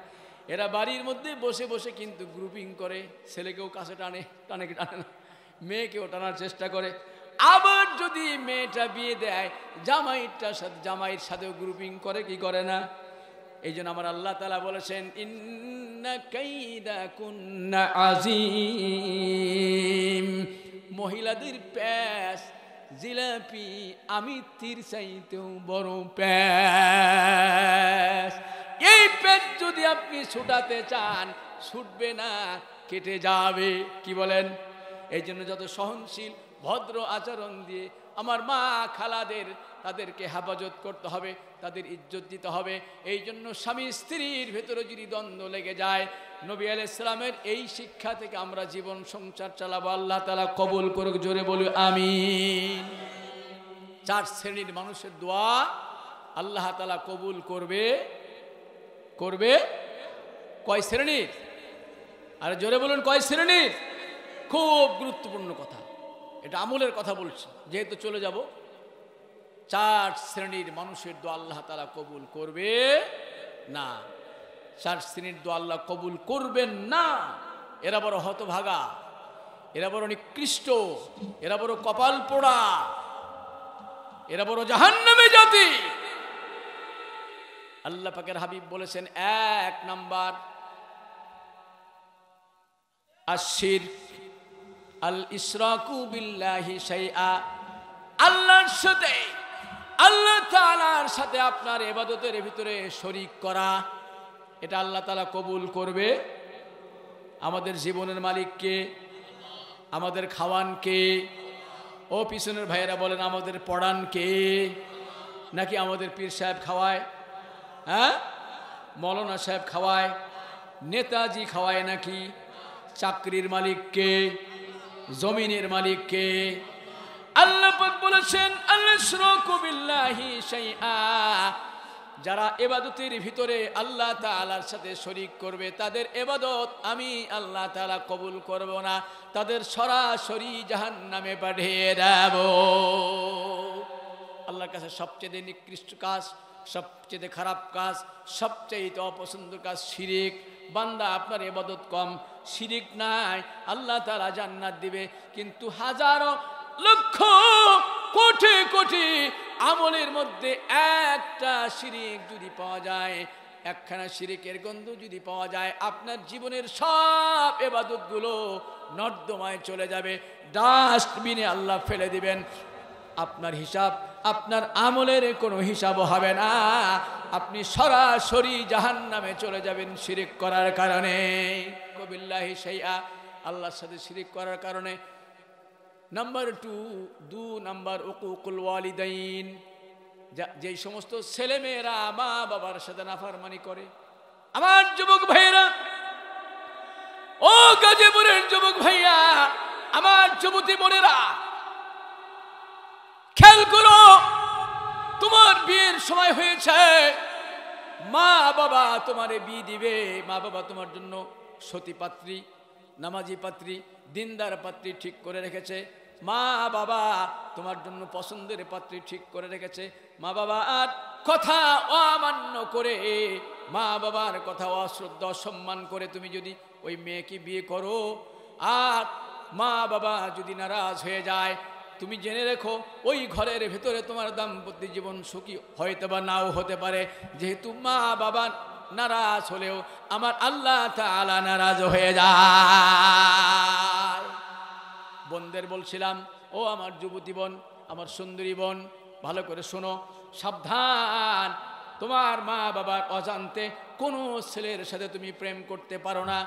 এরা বাড়ির মধ্যে বসে বসে কিন্তু গ্রুপিং করে ছেলেকেও কাছে টানে টানে টানে না মেয়েকেও টানার চেষ্টা করে আবার যদি মেয়েটা বিয়ে দেয় জামাইটার সাথে জামাইয়ের সাথেও গ্রুপিং করে কি করে না এই জন্য আমার আল্লাহ তালা বলেছেন ইন মহিলাদের প্যাস জিলাপি আমি তীর চাইতেও বড় প্যাস এই প্যাস যদি আপনি ছুটাতে চান ছুটবে না কেটে যাবে কি বলেন এই জন্য যত সহনশীল ভদ্র আচরণ দিয়ে আমার মা খালাদের তাদেরকে হেফাজত করতে হবে তাদের ইজ্জত দিতে হবে এই জন্য স্বামী স্ত্রীর ভেতরে যদি দ্বন্দ্ব লেগে যায় নবী আল ইসলামের এই শিক্ষা থেকে আমরা জীবন সংসার চালাবো আল্লাহ তালা কবুল করুক জোরে বলি আমি চার শ্রেণীর মানুষের দোয়া আল্লাহ তালা কবুল করবে করবে কয় শ্রেণীর আর জোরে বলুন কয় শ্রেণীর খুব গুরুত্বপূর্ণ কথা এটা আমলের কথা বলছি যেহেতু চলে যাব চার শ্রেণীর মানুষের দোয়া আল্লাহ তারা কবুল করবে না চার শ্রেণীর দোয়া আল্লাহ কবুল করবেন না এরা বড় হতভাগা এরা বড় নিকৃষ্ট এরা বড় কপাল পোড়া এরা বড় জাহান্নামে জাতি আল্লাহ পাকের হাবিব বলেছেন এক নাম্বার শির্ক আল ইসরাকু বিল্লাহি সাইআ আল্লাহর সাথে আল্লাহ তাআলার সাথে আপনার ইবাদতের ভিতরে শরিক করা এটা আল্লাহ তাআলা কবুল করবে আমাদের জীবনের মালিককে আমাদের খাওয়ানকে ও পিছনের ভাইয়েরা বলেন আমাদের পড়ানকে নাকি আমাদের পীর সাহেব খাওয়ায় হ্যাঁ মৌলানা সাহেব খাওয়ায় নেতাজি খাওয়ায় নাকি চাকরির মালিককে জমিনের মালিককে আল্লাহ পাক বলেছেন যারা এবাদতের ভিতরে আল্লাহ তালার সাথে শরিক করবে তাদের এবাদত আমি আল্লাহ তালা কবুল করব না তাদের সরাসরি জাহান নামে পাঠিয়ে দেব আল্লাহর কাছে সবচেয়ে নিকৃষ্ট কাজ সবচেয়ে খারাপ কাজ সবচেয়ে অপছন্দ কাজ শিরিক বান্দা আপনার এবাদত কম শিরিক নাই আল্লাহ তারা জান্নাত দিবে কিন্তু হাজারো লক্ষ কোটি কোটি আমলের মধ্যে একটা শিরিক যদি পাওয়া যায় একখানা শিরিকের গন্ধ যদি পাওয়া যায় আপনার জীবনের সব এবাদতগুলো নর্দমায় চলে যাবে ডাস্টবিনে আল্লাহ ফেলে দিবেন আপনার হিসাব আপনার আমলের কোনো হিসাব হবে না আপনি সরাসরি জাহান নামে চলে যাবেন শিরিক করার কারণে কবিল্লাহি সেইয়া আল্লাহর সাথে শিরিক করার কারণে নাম্বার টু দু নাম্বার ওকুকুল ওয়ালিদাইন যেই সমস্ত ছেলেমেয়েরা মা বাবার সাথে নাফারমানি করে আমার যুবক ভাইয়েরা ও গাজীপুরের যুবক ভাইয়া আমার যুবতী বোনেরা খেলগুলো তোমার বিয়ের সময় হয়েছে মা বাবা তোমারে বিয়ে দিবে মা বাবা তোমার জন্য সতী পাত্রী নামাজি পাত্রী দিনদার পাত্রী ঠিক করে রেখেছে মা বাবা তোমার জন্য পছন্দের পাত্রী ঠিক করে রেখেছে মা বাবা আর কথা অমান্য করে মা বাবার কথা অশ্রদ্ধা অসম্মান করে তুমি যদি ওই মেয়েকে বিয়ে করো আর মা বাবা যদি নারাজ হয়ে যায় তুমি জেনে রেখো ওই ঘরের ভেতরে তোমার দাম্পত্য জীবন সুখী হয়তো বা নাও হতে পারে যেহেতু মা বাবা নারাজ হলেও আমার আল্লাহ তালা নারাজ হয়ে যায় বোনদের বলছিলাম ও আমার যুবতী বোন আমার সুন্দরী বোন ভালো করে শোনো সাবধান তোমার মা বাবার অজান্তে কোনো ছেলের সাথে তুমি প্রেম করতে পারো না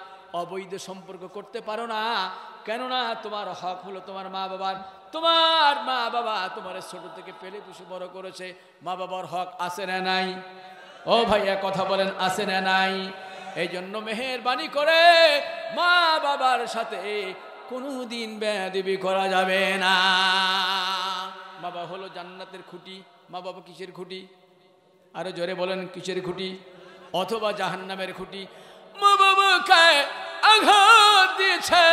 অবৈধ সম্পর্ক করতে পারো না কেননা তোমার হক হলো তোমার মা বাবার তোমার মা বাবা তোমার ছোট থেকে পেলে পুষে বড় করেছে মা বাবার হক আছে না নাই ও ভাইয়া কথা বলেন আছে না নাই এই জন্য মেহেরবানি করে মা বাবার সাথে কোনো দিন করা যাবে না বাবা হলো জান্নাতের খুঁটি মা বাবা কিসের খুঁটি আরো জোরে বলেন কিসের খুঁটি অথবা জাহান্নামের খুঁটি মা বাবাকে আঘাত দিয়েছে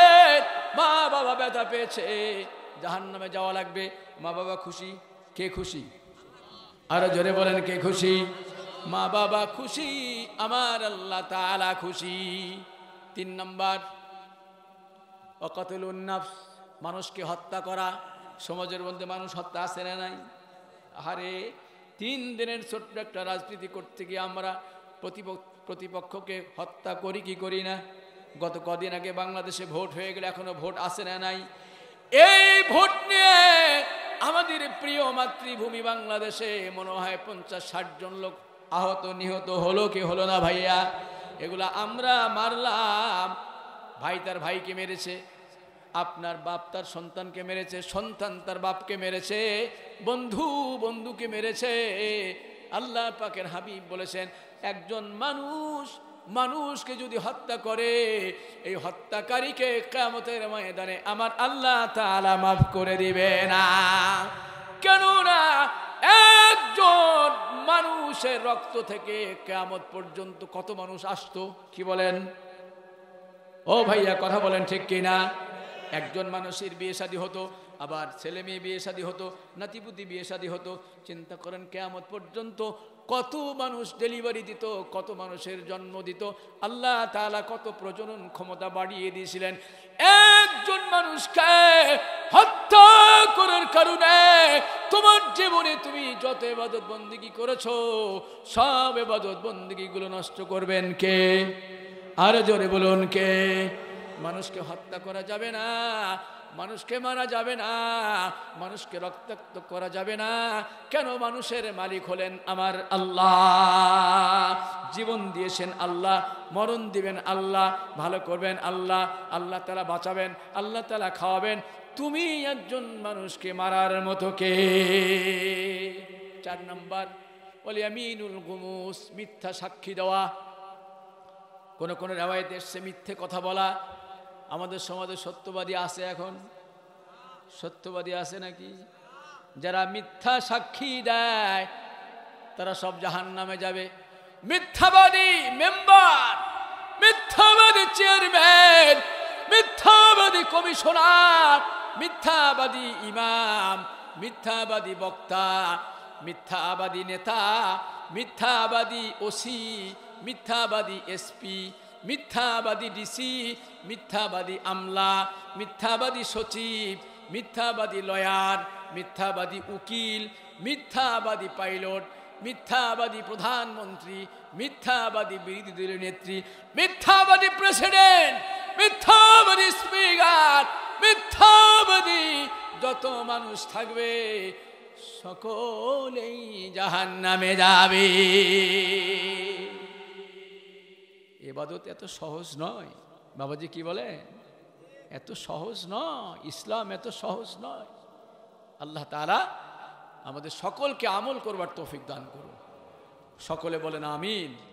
মা বাবা ব্যথা পেয়েছে জাহান নামে যাওয়া লাগবে মা বাবা খুশি কে খুশি আরো জোরে বলেন কে খুশি মা বাবা খুশি আমার আল্লাহ তালা খুশি তিন নম্বর অকাতুল উন্নাফস মানুষকে হত্যা করা সমাজের মধ্যে মানুষ হত্যা আসে না নাই আরে তিন দিনের ছোট্ট একটা রাজনীতি করতে গিয়ে আমরা প্রতিপক্ষকে হত্যা করি কি করি না গত কদিন আগে বাংলাদেশে ভোট হয়ে গেলে এখনও ভোট আসে না নাই এই ভোট নিয়ে আমাদের প্রিয় মাতৃভূমি বাংলাদেশে মনে হয় পঞ্চাশ ষাট জন লোক আহত নিহত হলো কি হলো না ভাইয়া এগুলা আমরা মারলাম ভাই তার ভাইকে মেরেছে আপনার বাপ তার সন্তানকে মেরেছে সন্তান তার বাপকে মেরেছে বন্ধু বন্ধুকে মেরেছে আল্লাহ পাকের হাবিব বলেছেন একজন মানুষ মানুষকে যদি হত্যা করে এই হত্যাকারীকে কেমতের ময়দানে আমার আল্লাহ তালা মাফ করে দিবে না কেননা একজন মানুষের রক্ত থেকে কেমত পর্যন্ত কত মানুষ আসতো কি বলেন ও ভাইয়া কথা বলেন ঠিক কিনা একজন মানুষের বিয়ে শাদী হতো আবার ছেলে মেয়ে বিয়ে শাদী হতো নাতিপুতি বিয়ে শাদী হতো চিন্তা করেন কেয়ামত পর্যন্ত কত মানুষ ডেলিভারি দিত কত মানুষের জন্ম দিত আল্লাহ তালা কত প্রজনন ক্ষমতা বাড়িয়ে দিয়েছিলেন একজন মানুষকে হত্যা করার কারণে তোমার জীবনে তুমি যত এবাদত বন্দিগি করেছ সব এবাদত গুলো নষ্ট করবেন কে আর জোরে বলুন কে মানুষকে হত্যা করা যাবে না মানুষকে মারা যাবে না মানুষকে রক্তাক্ত করা যাবে না কেন মানুষের মালিক হলেন আমার আল্লাহ জীবন দিয়েছেন আল্লাহ মরণ দিবেন আল্লাহ ভালো করবেন আল্লাহ আল্লাহ তালা বাঁচাবেন আল্লাহ তালা খাওয়াবেন তুমি একজন মানুষকে মারার মতো কে চার নম্বর বলি আমিনুল গুমুস মিথ্যা সাক্ষী দেওয়া কোনো কোনো রেওয়ায় দেশে মিথ্যে কথা বলা আমাদের সমাজে সত্যবাদী আছে এখন সত্যবাদী আছে নাকি যারা মিথ্যা সাক্ষী দেয় তারা সব জাহান নামে যাবে মিথ্যাবাদী মেম্বার মিথ্যাবাদী চেয়ারম্যান মিথ্যাবাদী কমিশনার মিথ্যাবাদী ইমাম মিথ্যাবাদী বক্তা মিথ্যাবাদী নেতা মিথ্যাবাদী ওসি মিথ্যাবাদী এসপি মিথ্যাবাদী ডিসি মিথ্যাবাদী আমলা মিথ্যাবাদী সচিব মিথ্যাবাদী লয়ার মিথ্যাবাদী উকিল মিথ্যাবাদী পাইলট মিথ্যাবাদী প্রধানমন্ত্রী মিথ্যাবাদী বিরোধী দলীয় নেত্রী মিথ্যাবাদী প্রেসিডেন্ট মিথ্যাবাদী স্পিকার মিথ্যাবাদী যত মানুষ থাকবে সকলেই জাহান নামে যাবে এবাদত এত সহজ নয় বাবাজি কি বলে এত সহজ নয় ইসলাম এত সহজ নয় আল্লাহ তারা আমাদের সকলকে আমল করবার তৌফিক দান করুন সকলে বলেন আমিন